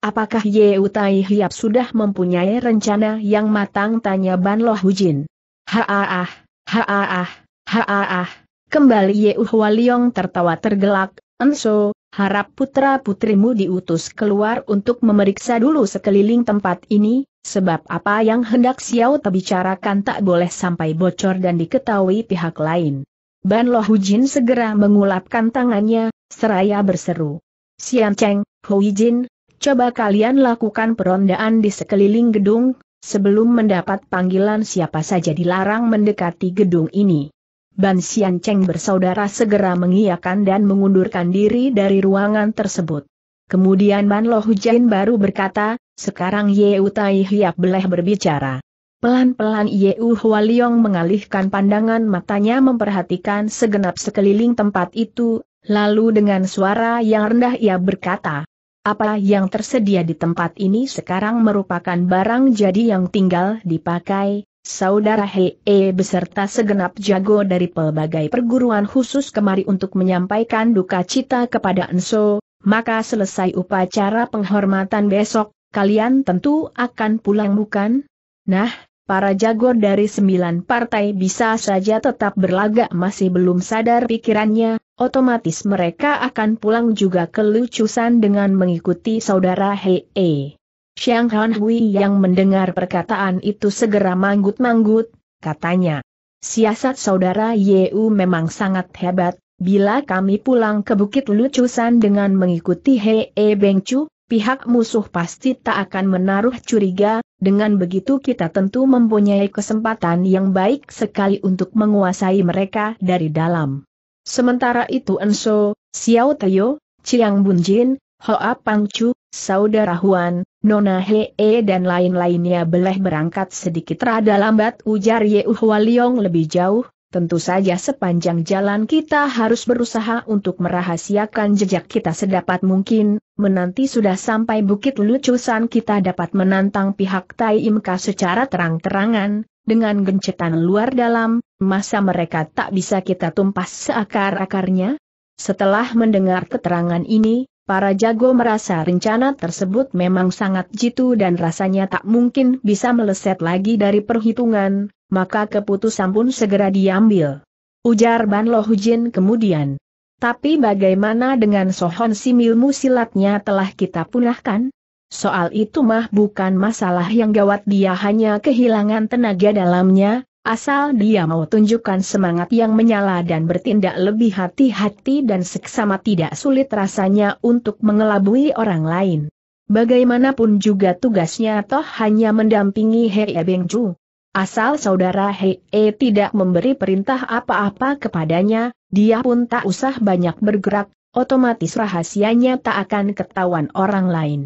Apakah Yeu Tai Hiap sudah mempunyai rencana yang matang tanya Ban Loh Hujin? Haaah, haaah, haaah. Kembali Ye Liong tertawa tergelak, Enso, harap putra-putrimu diutus keluar untuk memeriksa dulu sekeliling tempat ini, sebab apa yang hendak Xiao terbicarakan tak boleh sampai bocor dan diketahui pihak lain. Ban Lo Hujin segera mengulapkan tangannya, seraya berseru. Sian Cheng, Hui Jin, coba kalian lakukan perondaan di sekeliling gedung, sebelum mendapat panggilan siapa saja dilarang mendekati gedung ini. Ban Xian Cheng bersaudara segera mengiyakan dan mengundurkan diri dari ruangan tersebut. Kemudian Ban Lo Hujain baru berkata, sekarang Ye Utai Hiap Beleh berbicara. Pelan-pelan Ye Yeu Hualiong mengalihkan pandangan matanya memperhatikan segenap sekeliling tempat itu, lalu dengan suara yang rendah ia berkata, apa yang tersedia di tempat ini sekarang merupakan barang jadi yang tinggal dipakai, Saudara Hei e beserta segenap jago dari pelbagai perguruan khusus kemari untuk menyampaikan duka cita kepada Enso, maka selesai upacara penghormatan besok, kalian tentu akan pulang bukan? Nah, para jago dari sembilan partai bisa saja tetap berlagak masih belum sadar pikirannya, otomatis mereka akan pulang juga kelucusan dengan mengikuti saudara Hei. E. Xiang Han Hui yang mendengar perkataan itu segera manggut-manggut, katanya. Siasat saudara Yeu memang sangat hebat, bila kami pulang ke Bukit Lucusan dengan mengikuti Hei -he e pihak musuh pasti tak akan menaruh curiga, dengan begitu kita tentu mempunyai kesempatan yang baik sekali untuk menguasai mereka dari dalam. Sementara itu Enso, Xiao Teo, Chiang Bunjin, Hoa Pangcu, Saudara Huan, Nona Hee dan lain-lainnya belah berangkat sedikit rada lambat ujar Ye Liong lebih jauh, tentu saja sepanjang jalan kita harus berusaha untuk merahasiakan jejak kita sedapat mungkin, menanti sudah sampai bukit lucusan kita dapat menantang pihak Tai Imka secara terang-terangan, dengan gencetan luar dalam, masa mereka tak bisa kita tumpas seakar-akarnya? Setelah mendengar keterangan ini, Para jago merasa rencana tersebut memang sangat jitu dan rasanya tak mungkin bisa meleset lagi dari perhitungan, maka keputusan pun segera diambil. Ujar Ban Lohujin kemudian. Tapi bagaimana dengan Sohon Similmu silatnya telah kita punahkan? Soal itu mah bukan masalah yang gawat dia hanya kehilangan tenaga dalamnya, Asal dia mau tunjukkan semangat yang menyala dan bertindak lebih hati-hati dan seksama tidak sulit rasanya untuk mengelabui orang lain. Bagaimanapun juga tugasnya toh hanya mendampingi Hei Bengju. Asal saudara Hei tidak memberi perintah apa-apa kepadanya, dia pun tak usah banyak bergerak, otomatis rahasianya tak akan ketahuan orang lain.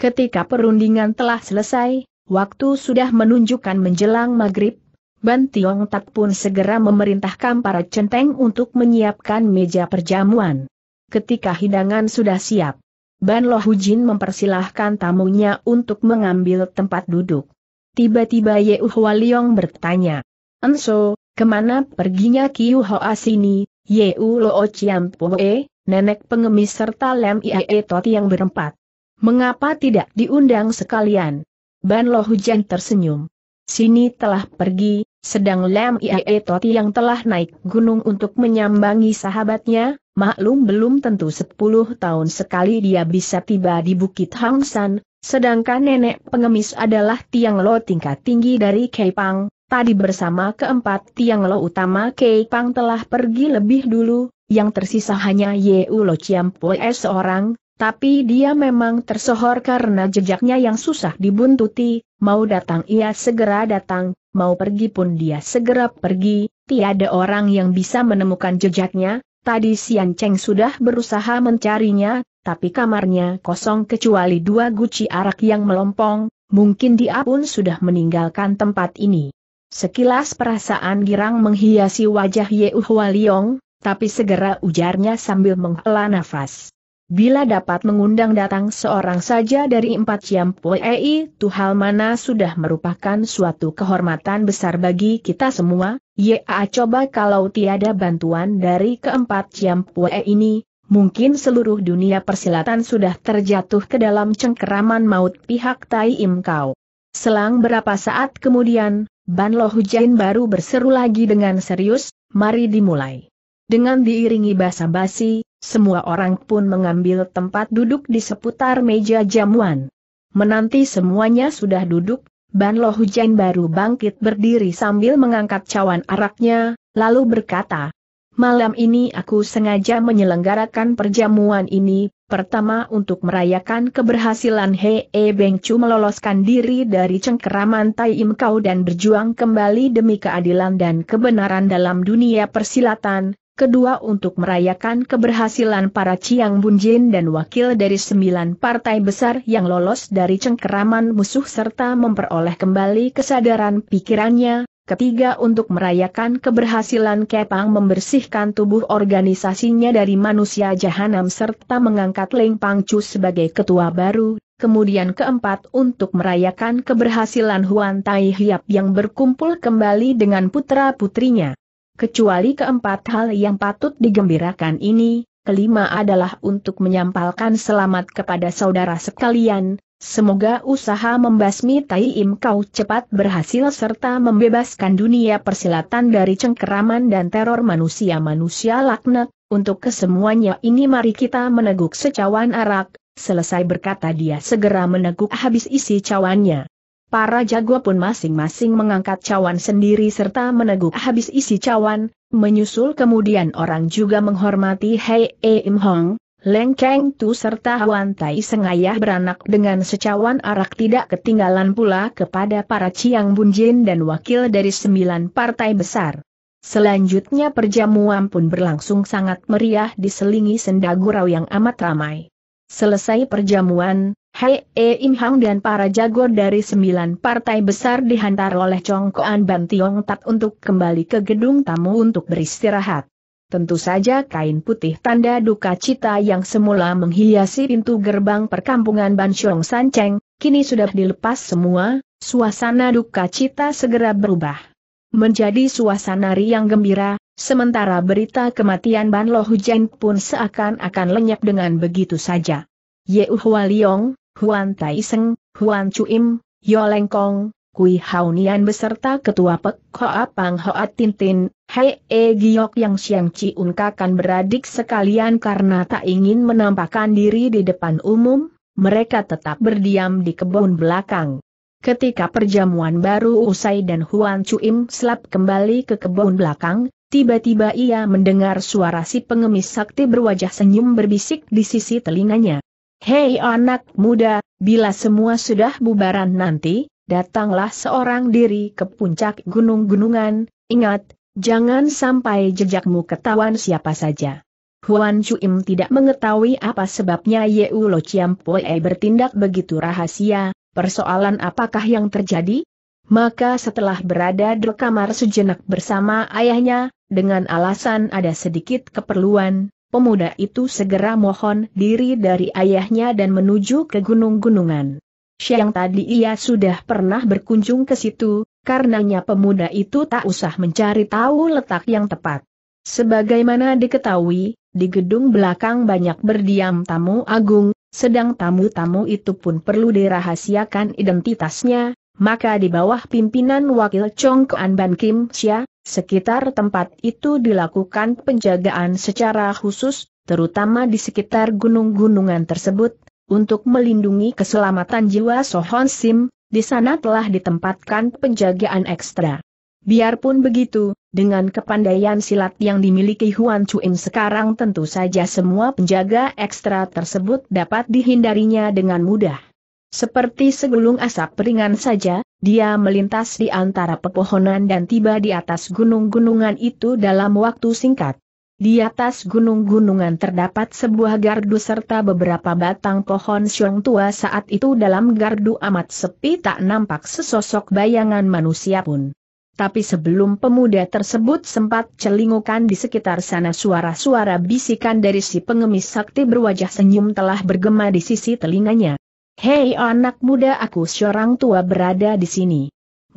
Ketika perundingan telah selesai, waktu sudah menunjukkan menjelang maghrib, Ban Tiong tak pun segera memerintahkan para centeng untuk menyiapkan meja perjamuan. Ketika hidangan sudah siap, Ban Hujin mempersilahkan tamunya untuk mengambil tempat duduk. Tiba-tiba Ye Uhwaliong bertanya, Enso, kemana perginya Kiu Hoa sini, Ye U Loo Chiam E, nenek pengemis serta Lem Ie Toti yang berempat. Mengapa tidak diundang sekalian? Ban Hujin tersenyum. Sini telah pergi, sedang Lam Iae Toti yang telah naik gunung untuk menyambangi sahabatnya, maklum belum tentu 10 tahun sekali dia bisa tiba di Bukit Hang San, sedangkan nenek pengemis adalah Tiang Lo tingkat tinggi dari Keipang. Tadi bersama keempat Tiang Lo utama Keipang telah pergi lebih dulu, yang tersisa hanya Yeu Lo Chiampue seorang, tapi dia memang tersohor karena jejaknya yang susah dibuntuti, mau datang ia segera datang, mau pergi pun dia segera pergi, tiada orang yang bisa menemukan jejaknya, tadi Sian Cheng sudah berusaha mencarinya, tapi kamarnya kosong kecuali dua guci arak yang melompong, mungkin dia pun sudah meninggalkan tempat ini. Sekilas perasaan girang menghiasi wajah Ye Hua Liong, tapi segera ujarnya sambil menghela nafas. Bila dapat mengundang datang seorang saja dari empat Ciam Puei, Tuhal mana sudah merupakan suatu kehormatan besar bagi kita semua, ya coba kalau tiada bantuan dari keempat Ciam Puei ini, mungkin seluruh dunia persilatan sudah terjatuh ke dalam cengkeraman maut pihak Tai Im Kau. Selang berapa saat kemudian, Ban Lo baru berseru lagi dengan serius, mari dimulai. Dengan diiringi basa-basi, semua orang pun mengambil tempat duduk di seputar meja jamuan. Menanti semuanya sudah duduk, Ban Lo Hujan baru bangkit berdiri sambil mengangkat cawan araknya, lalu berkata, Malam ini aku sengaja menyelenggarakan perjamuan ini, pertama untuk merayakan keberhasilan Hei e Beng Chu meloloskan diri dari cengkeraman Tai Im Kau dan berjuang kembali demi keadilan dan kebenaran dalam dunia persilatan, kedua untuk merayakan keberhasilan para Chiang Bunjin dan wakil dari sembilan partai besar yang lolos dari cengkeraman musuh serta memperoleh kembali kesadaran pikirannya, ketiga untuk merayakan keberhasilan Kepang membersihkan tubuh organisasinya dari manusia jahanam serta mengangkat Leng Pangcu sebagai ketua baru, kemudian keempat untuk merayakan keberhasilan Huan Tai Hiap yang berkumpul kembali dengan putra-putrinya. Kecuali keempat hal yang patut digembirakan ini, kelima adalah untuk menyampalkan selamat kepada saudara sekalian, Semoga usaha membasmi Tai Im Kau cepat berhasil serta membebaskan dunia persilatan dari cengkeraman dan teror manusia-manusia laknat. Untuk kesemuanya ini mari kita meneguk secawan arak, selesai berkata dia segera meneguk habis isi cawannya. Para jago pun masing-masing mengangkat cawan sendiri serta meneguk habis isi cawan, menyusul kemudian orang juga menghormati Hei e Im Hong, Leng Keng Tu serta Wan Tai Sengayah beranak dengan secawan arak tidak ketinggalan pula kepada para Ciang Jin dan wakil dari sembilan partai besar. Selanjutnya perjamuan pun berlangsung sangat meriah diselingi senda gurau yang amat ramai. Selesai perjamuan, Hei Im Hang dan para jago dari sembilan partai besar dihantar oleh Congkoan Ban Tiong Tat untuk kembali ke gedung tamu untuk beristirahat. Tentu saja kain putih tanda duka cita yang semula menghiasi pintu gerbang perkampungan Ban Siong San Cheng, kini sudah dilepas semua, suasana duka cita segera berubah. Menjadi suasana riang gembira, sementara berita kematian Ban Lo Hujan pun seakan-akan lenyap dengan begitu saja. Ye Hua Liong, Huan Taiseng, Huan Chuim, Yolengkong, Kui Haunian beserta Ketua Pek Hoa Pang Hoa Tintin, Hei E Giok yang Siang Ci Unkakan beradik sekalian karena tak ingin menampakkan diri di depan umum, mereka tetap berdiam di kebun belakang. Ketika perjamuan baru usai dan Huan Chuim selap kembali ke kebun belakang, tiba-tiba ia mendengar suara si pengemis sakti berwajah senyum berbisik di sisi telinganya. Hei anak muda, bila semua sudah bubaran nanti, datanglah seorang diri ke puncak gunung-gunungan, ingat, jangan sampai jejakmu ketahuan siapa saja. Huan Chuim tidak mengetahui apa sebabnya Yeu Lo Chiampoe bertindak begitu rahasia, persoalan apakah yang terjadi? Maka setelah berada di kamar sejenak bersama ayahnya, dengan alasan ada sedikit keperluan, pemuda itu segera mohon diri dari ayahnya dan menuju ke gunung-gunungan. Siang tadi ia sudah pernah berkunjung ke situ, karenanya pemuda itu tak usah mencari tahu letak yang tepat. Sebagaimana diketahui, di gedung belakang banyak berdiam tamu agung, sedang tamu-tamu itu pun perlu dirahasiakan identitasnya, maka di bawah pimpinan wakil Chong Kuan Ban Kim Sia, Sekitar tempat itu dilakukan penjagaan secara khusus, terutama di sekitar gunung-gunungan tersebut, untuk melindungi keselamatan jiwa Sohon Sim, di sana telah ditempatkan penjagaan ekstra. Biarpun begitu, dengan kepandaian silat yang dimiliki Huan Chuin sekarang tentu saja semua penjaga ekstra tersebut dapat dihindarinya dengan mudah. Seperti segulung asap ringan saja, dia melintas di antara pepohonan dan tiba di atas gunung-gunungan itu dalam waktu singkat. Di atas gunung-gunungan terdapat sebuah gardu serta beberapa batang pohon siung tua saat itu dalam gardu amat sepi tak nampak sesosok bayangan manusia pun. Tapi sebelum pemuda tersebut sempat celingukan di sekitar sana suara-suara bisikan dari si pengemis sakti berwajah senyum telah bergema di sisi telinganya. Hei anak muda aku seorang tua berada di sini.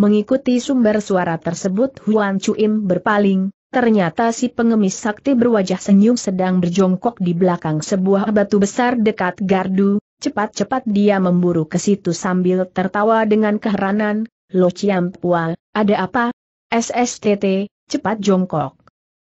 Mengikuti sumber suara tersebut Huan Chuim berpaling, ternyata si pengemis sakti berwajah senyum sedang berjongkok di belakang sebuah batu besar dekat gardu, cepat-cepat dia memburu ke situ sambil tertawa dengan keheranan, Lo Ciam Pua, ada apa? SSTT, cepat jongkok.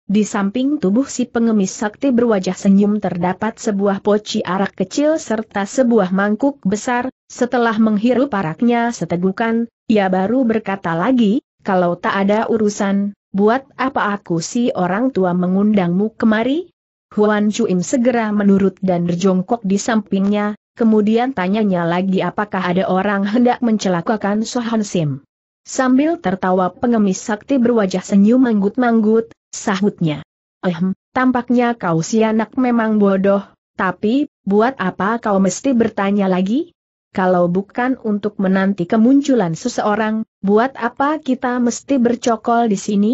Di samping tubuh si pengemis sakti berwajah senyum terdapat sebuah poci arak kecil serta sebuah mangkuk besar, setelah menghirup araknya setegukan, ia baru berkata lagi, kalau tak ada urusan, buat apa aku si orang tua mengundangmu kemari? Huan Chuim segera menurut dan berjongkok di sampingnya, kemudian tanyanya lagi apakah ada orang hendak mencelakakan Sohan Sim. Sambil tertawa pengemis sakti berwajah senyum manggut-manggut, sahutnya. Ehm, tampaknya kau si anak memang bodoh, tapi, buat apa kau mesti bertanya lagi? Kalau bukan untuk menanti kemunculan seseorang, buat apa kita mesti bercokol di sini?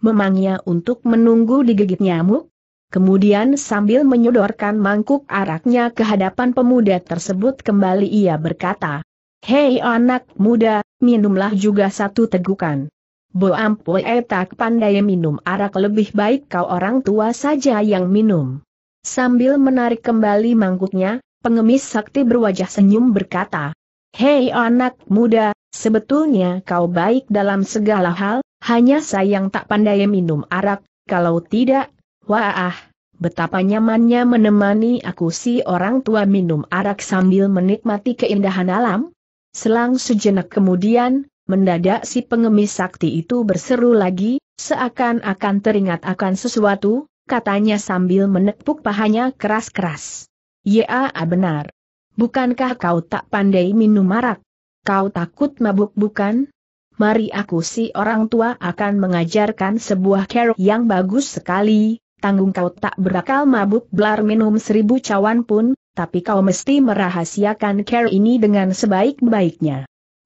Memangnya untuk menunggu digigit nyamuk? Kemudian sambil menyodorkan mangkuk araknya ke hadapan pemuda tersebut kembali ia berkata, Hei anak muda, minumlah juga satu tegukan. Bo eh, tak etak pandai minum arak lebih baik kau orang tua saja yang minum. Sambil menarik kembali mangkuknya, pengemis sakti berwajah senyum berkata, Hei anak muda, sebetulnya kau baik dalam segala hal, hanya sayang tak pandai minum arak, kalau tidak, wah betapa nyamannya menemani aku si orang tua minum arak sambil menikmati keindahan alam. Selang sejenak kemudian, Mendadak si pengemis sakti itu berseru lagi, seakan-akan teringat akan sesuatu, katanya sambil menepuk pahanya keras-keras. Ya, benar. Bukankah kau tak pandai minum marak? Kau takut mabuk bukan? Mari aku si orang tua akan mengajarkan sebuah kerok yang bagus sekali, tanggung kau tak berakal mabuk blar minum seribu cawan pun, tapi kau mesti merahasiakan kerok ini dengan sebaik-baiknya.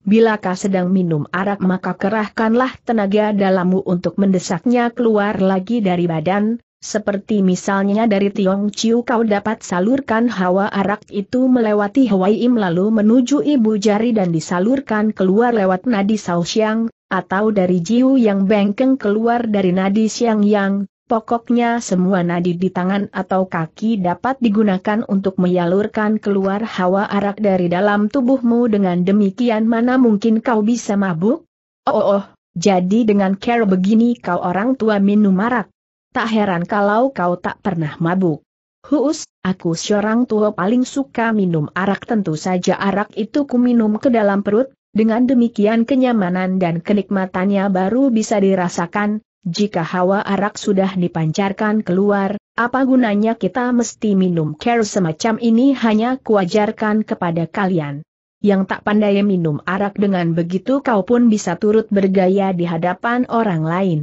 Bila kau sedang minum arak maka kerahkanlah tenaga dalammu untuk mendesaknya keluar lagi dari badan, seperti misalnya dari Tiong Chiu kau dapat salurkan hawa arak itu melewati Hawaii lalu menuju ibu jari dan disalurkan keluar lewat nadi Sao Xiang, atau dari Jiu yang bengkeng keluar dari nadi Xiang Yang, Pokoknya semua nadi di tangan atau kaki dapat digunakan untuk menyalurkan keluar hawa arak dari dalam tubuhmu dengan demikian mana mungkin kau bisa mabuk? Oh, oh, oh jadi dengan care begini kau orang tua minum arak? Tak heran kalau kau tak pernah mabuk. Huus, aku seorang tua paling suka minum arak tentu saja arak itu ku minum ke dalam perut, dengan demikian kenyamanan dan kenikmatannya baru bisa dirasakan, jika hawa arak sudah dipancarkan keluar, apa gunanya kita mesti minum care semacam ini hanya kuajarkan kepada kalian. Yang tak pandai minum arak dengan begitu kau pun bisa turut bergaya di hadapan orang lain.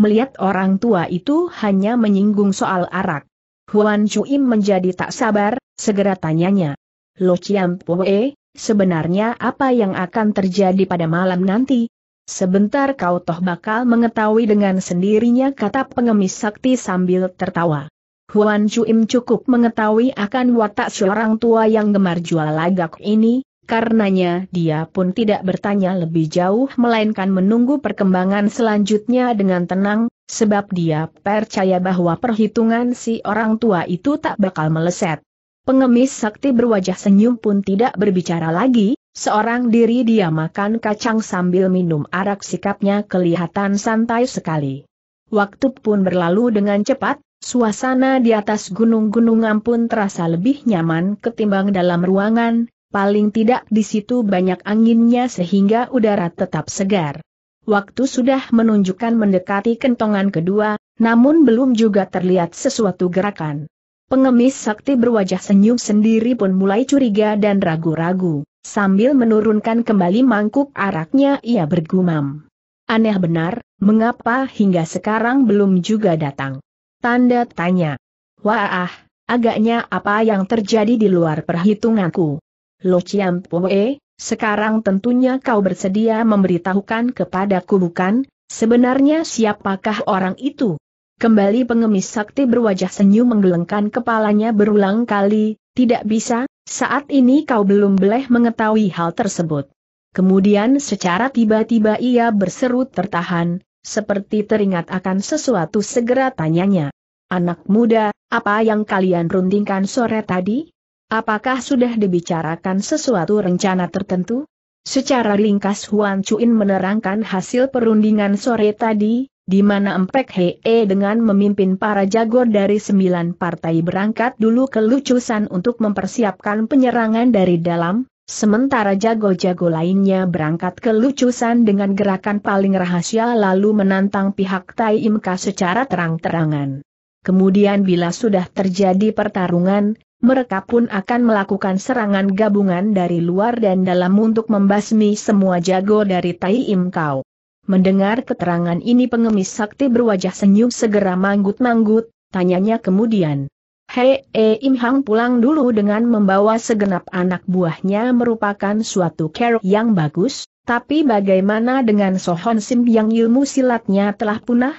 Melihat orang tua itu hanya menyinggung soal arak. Huan Chuim menjadi tak sabar, segera tanyanya. Lo Chiam Pue, sebenarnya apa yang akan terjadi pada malam nanti? Sebentar kau toh bakal mengetahui dengan sendirinya kata pengemis sakti sambil tertawa. Huan Chuim cukup mengetahui akan watak seorang tua yang gemar jual lagak ini, karenanya dia pun tidak bertanya lebih jauh melainkan menunggu perkembangan selanjutnya dengan tenang, sebab dia percaya bahwa perhitungan si orang tua itu tak bakal meleset. Pengemis sakti berwajah senyum pun tidak berbicara lagi, Seorang diri dia makan kacang sambil minum arak sikapnya kelihatan santai sekali. Waktu pun berlalu dengan cepat, suasana di atas gunung gunung pun terasa lebih nyaman ketimbang dalam ruangan, paling tidak di situ banyak anginnya sehingga udara tetap segar. Waktu sudah menunjukkan mendekati kentongan kedua, namun belum juga terlihat sesuatu gerakan. Pengemis sakti berwajah senyum sendiri pun mulai curiga dan ragu-ragu. Sambil menurunkan kembali mangkuk araknya ia bergumam. Aneh benar, mengapa hingga sekarang belum juga datang? Tanda tanya. Wah, agaknya apa yang terjadi di luar perhitunganku? Lo Chiam Poe, sekarang tentunya kau bersedia memberitahukan kepadaku bukan, sebenarnya siapakah orang itu? Kembali pengemis sakti berwajah senyum menggelengkan kepalanya berulang kali, tidak bisa, saat ini kau belum boleh mengetahui hal tersebut. Kemudian secara tiba-tiba ia berseru tertahan, seperti teringat akan sesuatu segera tanyanya. Anak muda, apa yang kalian rundingkan sore tadi? Apakah sudah dibicarakan sesuatu rencana tertentu? Secara ringkas Huan Chuin menerangkan hasil perundingan sore tadi, di mana Emprek Hee dengan memimpin para jago dari sembilan partai berangkat dulu ke Lucusan untuk mempersiapkan penyerangan dari dalam, sementara jago-jago lainnya berangkat ke Lucusan dengan gerakan paling rahasia lalu menantang pihak Tai Imka secara terang-terangan. Kemudian bila sudah terjadi pertarungan, mereka pun akan melakukan serangan gabungan dari luar dan dalam untuk membasmi semua jago dari Tai Imkau. Mendengar keterangan ini pengemis sakti berwajah senyum segera manggut-manggut, tanyanya kemudian. Hei e Im Hang pulang dulu dengan membawa segenap anak buahnya merupakan suatu care yang bagus, tapi bagaimana dengan Sohon Sim yang ilmu silatnya telah punah?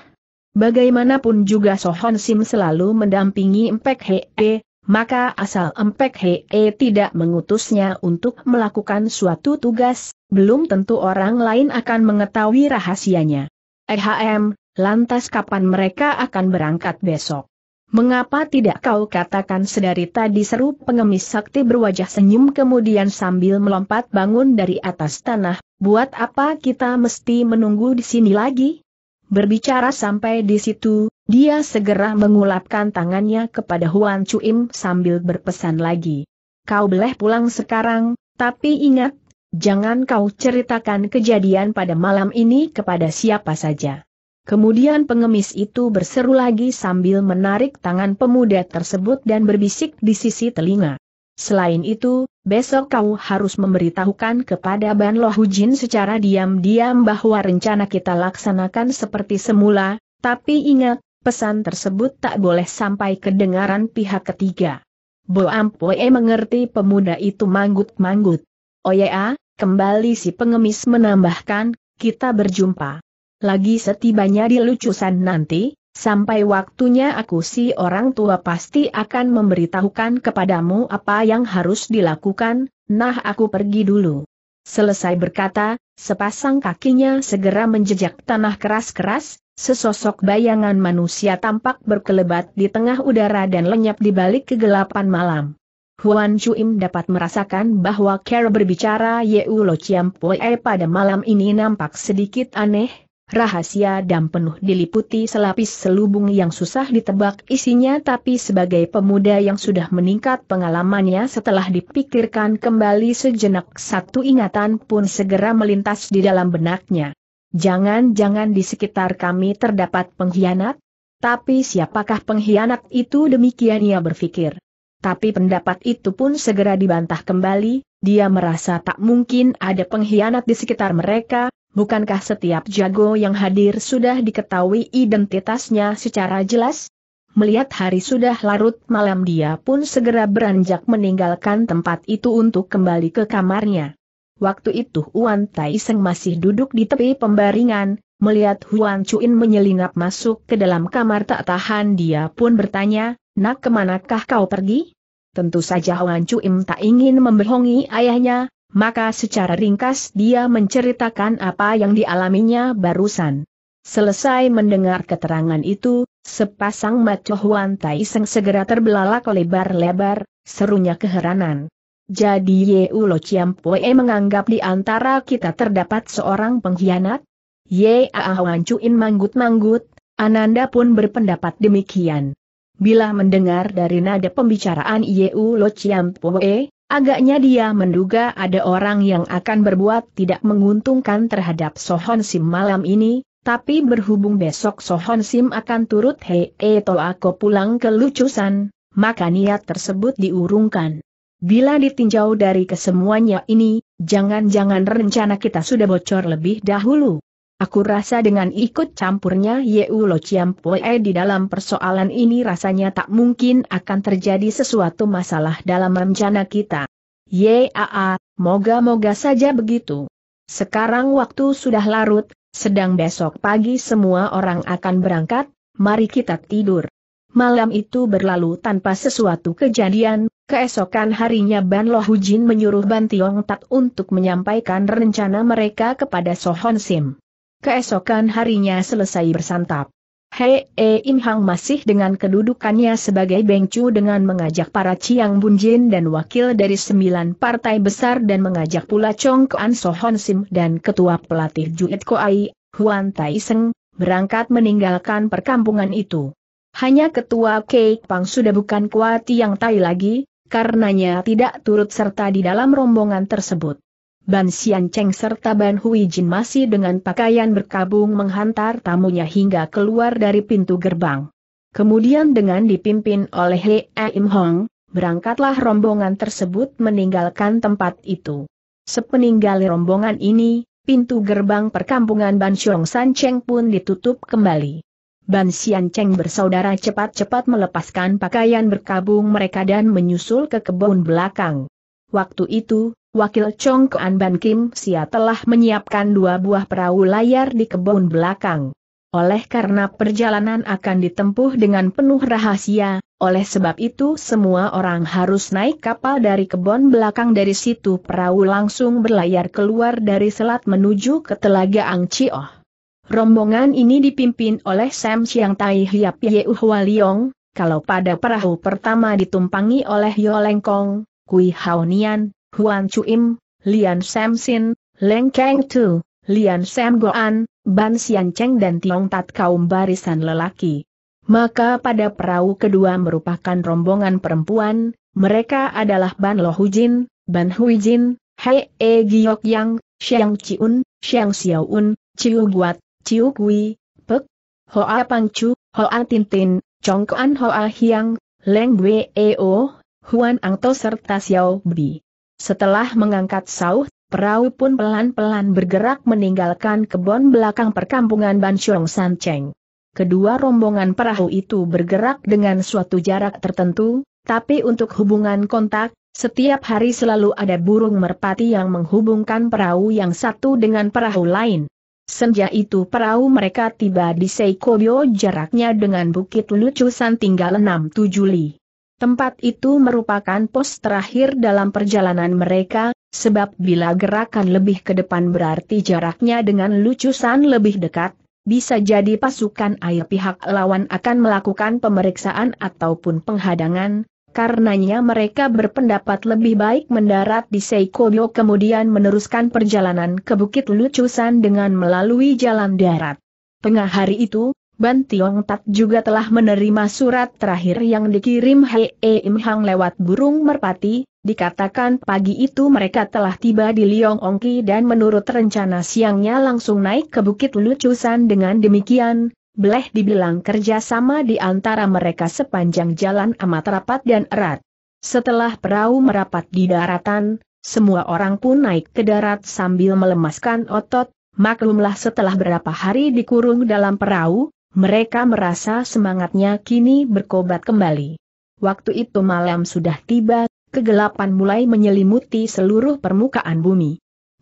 Bagaimanapun juga Sohon Sim selalu mendampingi Empek Hee, maka asal Empek Hee tidak mengutusnya untuk melakukan suatu tugas, belum tentu orang lain akan mengetahui rahasianya. EHM, lantas kapan mereka akan berangkat besok? Mengapa tidak kau katakan sedari tadi seru pengemis sakti berwajah senyum kemudian sambil melompat bangun dari atas tanah, buat apa kita mesti menunggu di sini lagi? Berbicara sampai di situ, dia segera mengulapkan tangannya kepada Huan Chuim sambil berpesan lagi. Kau boleh pulang sekarang, tapi ingat, jangan kau ceritakan kejadian pada malam ini kepada siapa saja. Kemudian pengemis itu berseru lagi sambil menarik tangan pemuda tersebut dan berbisik di sisi telinga. Selain itu, besok kau harus memberitahukan kepada Ban Lohujin secara diam-diam bahwa rencana kita laksanakan seperti semula, tapi ingat, pesan tersebut tak boleh sampai kedengaran pihak ketiga. Bo Ampoe mengerti pemuda itu manggut-manggut. Oh ya, kembali si pengemis menambahkan, kita berjumpa. Lagi setibanya di lucusan nanti, sampai waktunya aku si orang tua pasti akan memberitahukan kepadamu apa yang harus dilakukan, nah aku pergi dulu. Selesai berkata, sepasang kakinya segera menjejak tanah keras-keras, sesosok bayangan manusia tampak berkelebat di tengah udara dan lenyap di balik kegelapan malam. Huan Chuim dapat merasakan bahwa Kerr berbicara Yeu Lo Chiam Pue pada malam ini nampak sedikit aneh, rahasia dan penuh diliputi selapis selubung yang susah ditebak isinya tapi sebagai pemuda yang sudah meningkat pengalamannya setelah dipikirkan kembali sejenak satu ingatan pun segera melintas di dalam benaknya. Jangan-jangan di sekitar kami terdapat pengkhianat? Tapi siapakah pengkhianat itu demikian ia berpikir. Tapi pendapat itu pun segera dibantah kembali, dia merasa tak mungkin ada pengkhianat di sekitar mereka, bukankah setiap jago yang hadir sudah diketahui identitasnya secara jelas? Melihat hari sudah larut malam dia pun segera beranjak meninggalkan tempat itu untuk kembali ke kamarnya. Waktu itu Wan Taiseng masih duduk di tepi pembaringan, melihat Huan Chuin menyelinap masuk ke dalam kamar tak tahan dia pun bertanya, nak kemanakah kau pergi? Tentu saja Huan Chuin tak ingin membohongi ayahnya, maka secara ringkas dia menceritakan apa yang dialaminya barusan. Selesai mendengar keterangan itu, sepasang mata Huan Taiseng segera terbelalak lebar-lebar, serunya keheranan. Jadi Yeulo Ciampoe menganggap di antara kita terdapat seorang pengkhianat? Yaa Cuin manggut-manggut, Ananda pun berpendapat demikian. Bila mendengar dari nada pembicaraan Yeulo Ciampoe, Agaknya dia menduga ada orang yang akan berbuat tidak menguntungkan terhadap Sohon Sim malam ini, tapi berhubung besok Sohon Sim akan turut hei to aku pulang ke lucusan, maka niat tersebut diurungkan. Bila ditinjau dari kesemuanya ini, jangan-jangan rencana kita sudah bocor lebih dahulu. Aku rasa dengan ikut campurnya Chiam Pue di dalam persoalan ini rasanya tak mungkin akan terjadi sesuatu masalah dalam rencana kita. Yaa, moga-moga saja begitu. Sekarang waktu sudah larut, sedang besok pagi semua orang akan berangkat, mari kita tidur. Malam itu berlalu tanpa sesuatu kejadian, keesokan harinya Ban Lohujin Hujin menyuruh Ban Tiong Tat untuk menyampaikan rencana mereka kepada Sohon Sim. Keesokan harinya selesai bersantap. Hei E Im Hang masih dengan kedudukannya sebagai Bengcu dengan mengajak para Chiang Bunjin dan wakil dari sembilan partai besar dan mengajak pula Chong Kuan Sohon Sim dan ketua pelatih Juet Koai, Huan Tai Seng, berangkat meninggalkan perkampungan itu. Hanya ketua Kek Pang sudah bukan kuati yang tai lagi, karenanya tidak turut serta di dalam rombongan tersebut. Ban Xian Cheng serta Ban Hui Jin masih dengan pakaian berkabung menghantar tamunya hingga keluar dari pintu gerbang. Kemudian dengan dipimpin oleh He Im Hong, berangkatlah rombongan tersebut meninggalkan tempat itu. Sepeninggal rombongan ini, pintu gerbang perkampungan Ban Xiong San Cheng pun ditutup kembali. Ban Xian Cheng bersaudara cepat-cepat melepaskan pakaian berkabung mereka dan menyusul ke kebun belakang. Waktu itu, Wakil Chong Kuan Ban Kim Sia telah menyiapkan dua buah perahu layar di kebun belakang. Oleh karena perjalanan akan ditempuh dengan penuh rahasia, oleh sebab itu semua orang harus naik kapal dari kebun belakang dari situ perahu langsung berlayar keluar dari selat menuju ke Telaga Ang Chioh. Rombongan ini dipimpin oleh Sam Siang Tai Hiap Yeu Hua Liong, kalau pada perahu pertama ditumpangi oleh Yo Leng Kong, Kui Hao Nian, Huan Chuim, Lian Sam Sin, Leng Kang Tu, Lian Sam Goan, Ban Sian Cheng dan Tiong Tat kaum barisan lelaki. Maka pada perahu kedua merupakan rombongan perempuan, mereka adalah Ban Lo Hujin, Ban Jin, Hei E Giok Yang, Xiang Chiun, Xiang Un, Chiu Guat, Ciu Gui, Pek, Hoa Pangcu, Hoa Tintin, Congkoan Hoa Hiang, Leng Weo, Huan Angto serta Xiao Bi. Setelah mengangkat sauh, perahu pun pelan-pelan bergerak meninggalkan kebon belakang perkampungan San Cheng. Kedua rombongan perahu itu bergerak dengan suatu jarak tertentu, tapi untuk hubungan kontak, setiap hari selalu ada burung merpati yang menghubungkan perahu yang satu dengan perahu lain. Senja itu perahu mereka tiba di Seikobyo jaraknya dengan Bukit Lucusan tinggal 6-7 li. Tempat itu merupakan pos terakhir dalam perjalanan mereka, sebab bila gerakan lebih ke depan berarti jaraknya dengan lucusan lebih dekat, bisa jadi pasukan air pihak lawan akan melakukan pemeriksaan ataupun penghadangan, Karenanya mereka berpendapat lebih baik mendarat di Seikobyo kemudian meneruskan perjalanan ke Bukit Lucusan dengan melalui jalan darat. Tengah hari itu, Ban Tiong Tat juga telah menerima surat terakhir yang dikirim Hei Im Hang lewat burung merpati, dikatakan pagi itu mereka telah tiba di Liong Ongki dan menurut rencana siangnya langsung naik ke Bukit Lucusan dengan demikian, Bleh dibilang kerjasama di antara mereka sepanjang jalan amat rapat dan erat. Setelah perahu merapat di daratan, semua orang pun naik ke darat sambil melemaskan otot, maklumlah setelah berapa hari dikurung dalam perahu, mereka merasa semangatnya kini berkobat kembali. Waktu itu malam sudah tiba, kegelapan mulai menyelimuti seluruh permukaan bumi.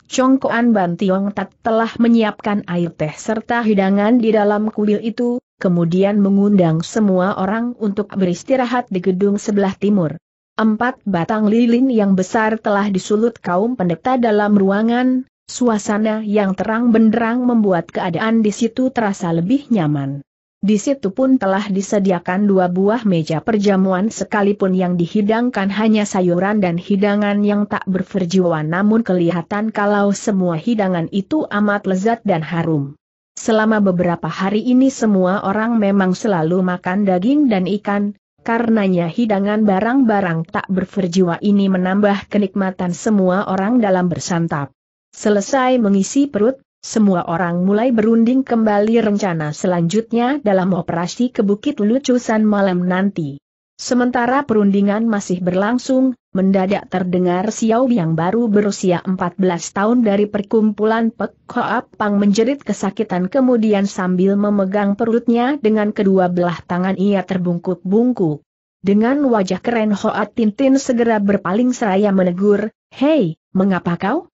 Chongkoan Bantiong Tat telah menyiapkan air teh serta hidangan di dalam kuil itu, kemudian mengundang semua orang untuk beristirahat di gedung sebelah timur. Empat batang lilin yang besar telah disulut kaum pendeta dalam ruangan, suasana yang terang benderang membuat keadaan di situ terasa lebih nyaman. Di situ pun telah disediakan dua buah meja perjamuan sekalipun yang dihidangkan hanya sayuran dan hidangan yang tak berverjiwa namun kelihatan kalau semua hidangan itu amat lezat dan harum. Selama beberapa hari ini semua orang memang selalu makan daging dan ikan, karenanya hidangan barang-barang tak berverjiwa ini menambah kenikmatan semua orang dalam bersantap. Selesai mengisi perut, semua orang mulai berunding kembali rencana selanjutnya dalam operasi ke Bukit Lucusan malam nanti. Sementara perundingan masih berlangsung, mendadak terdengar Xiao yang baru berusia 14 tahun dari perkumpulan Pek Koap Pang menjerit kesakitan kemudian sambil memegang perutnya dengan kedua belah tangan ia terbungkuk-bungkuk. Dengan wajah keren Hoat Tintin segera berpaling seraya menegur, Hei, mengapa kau?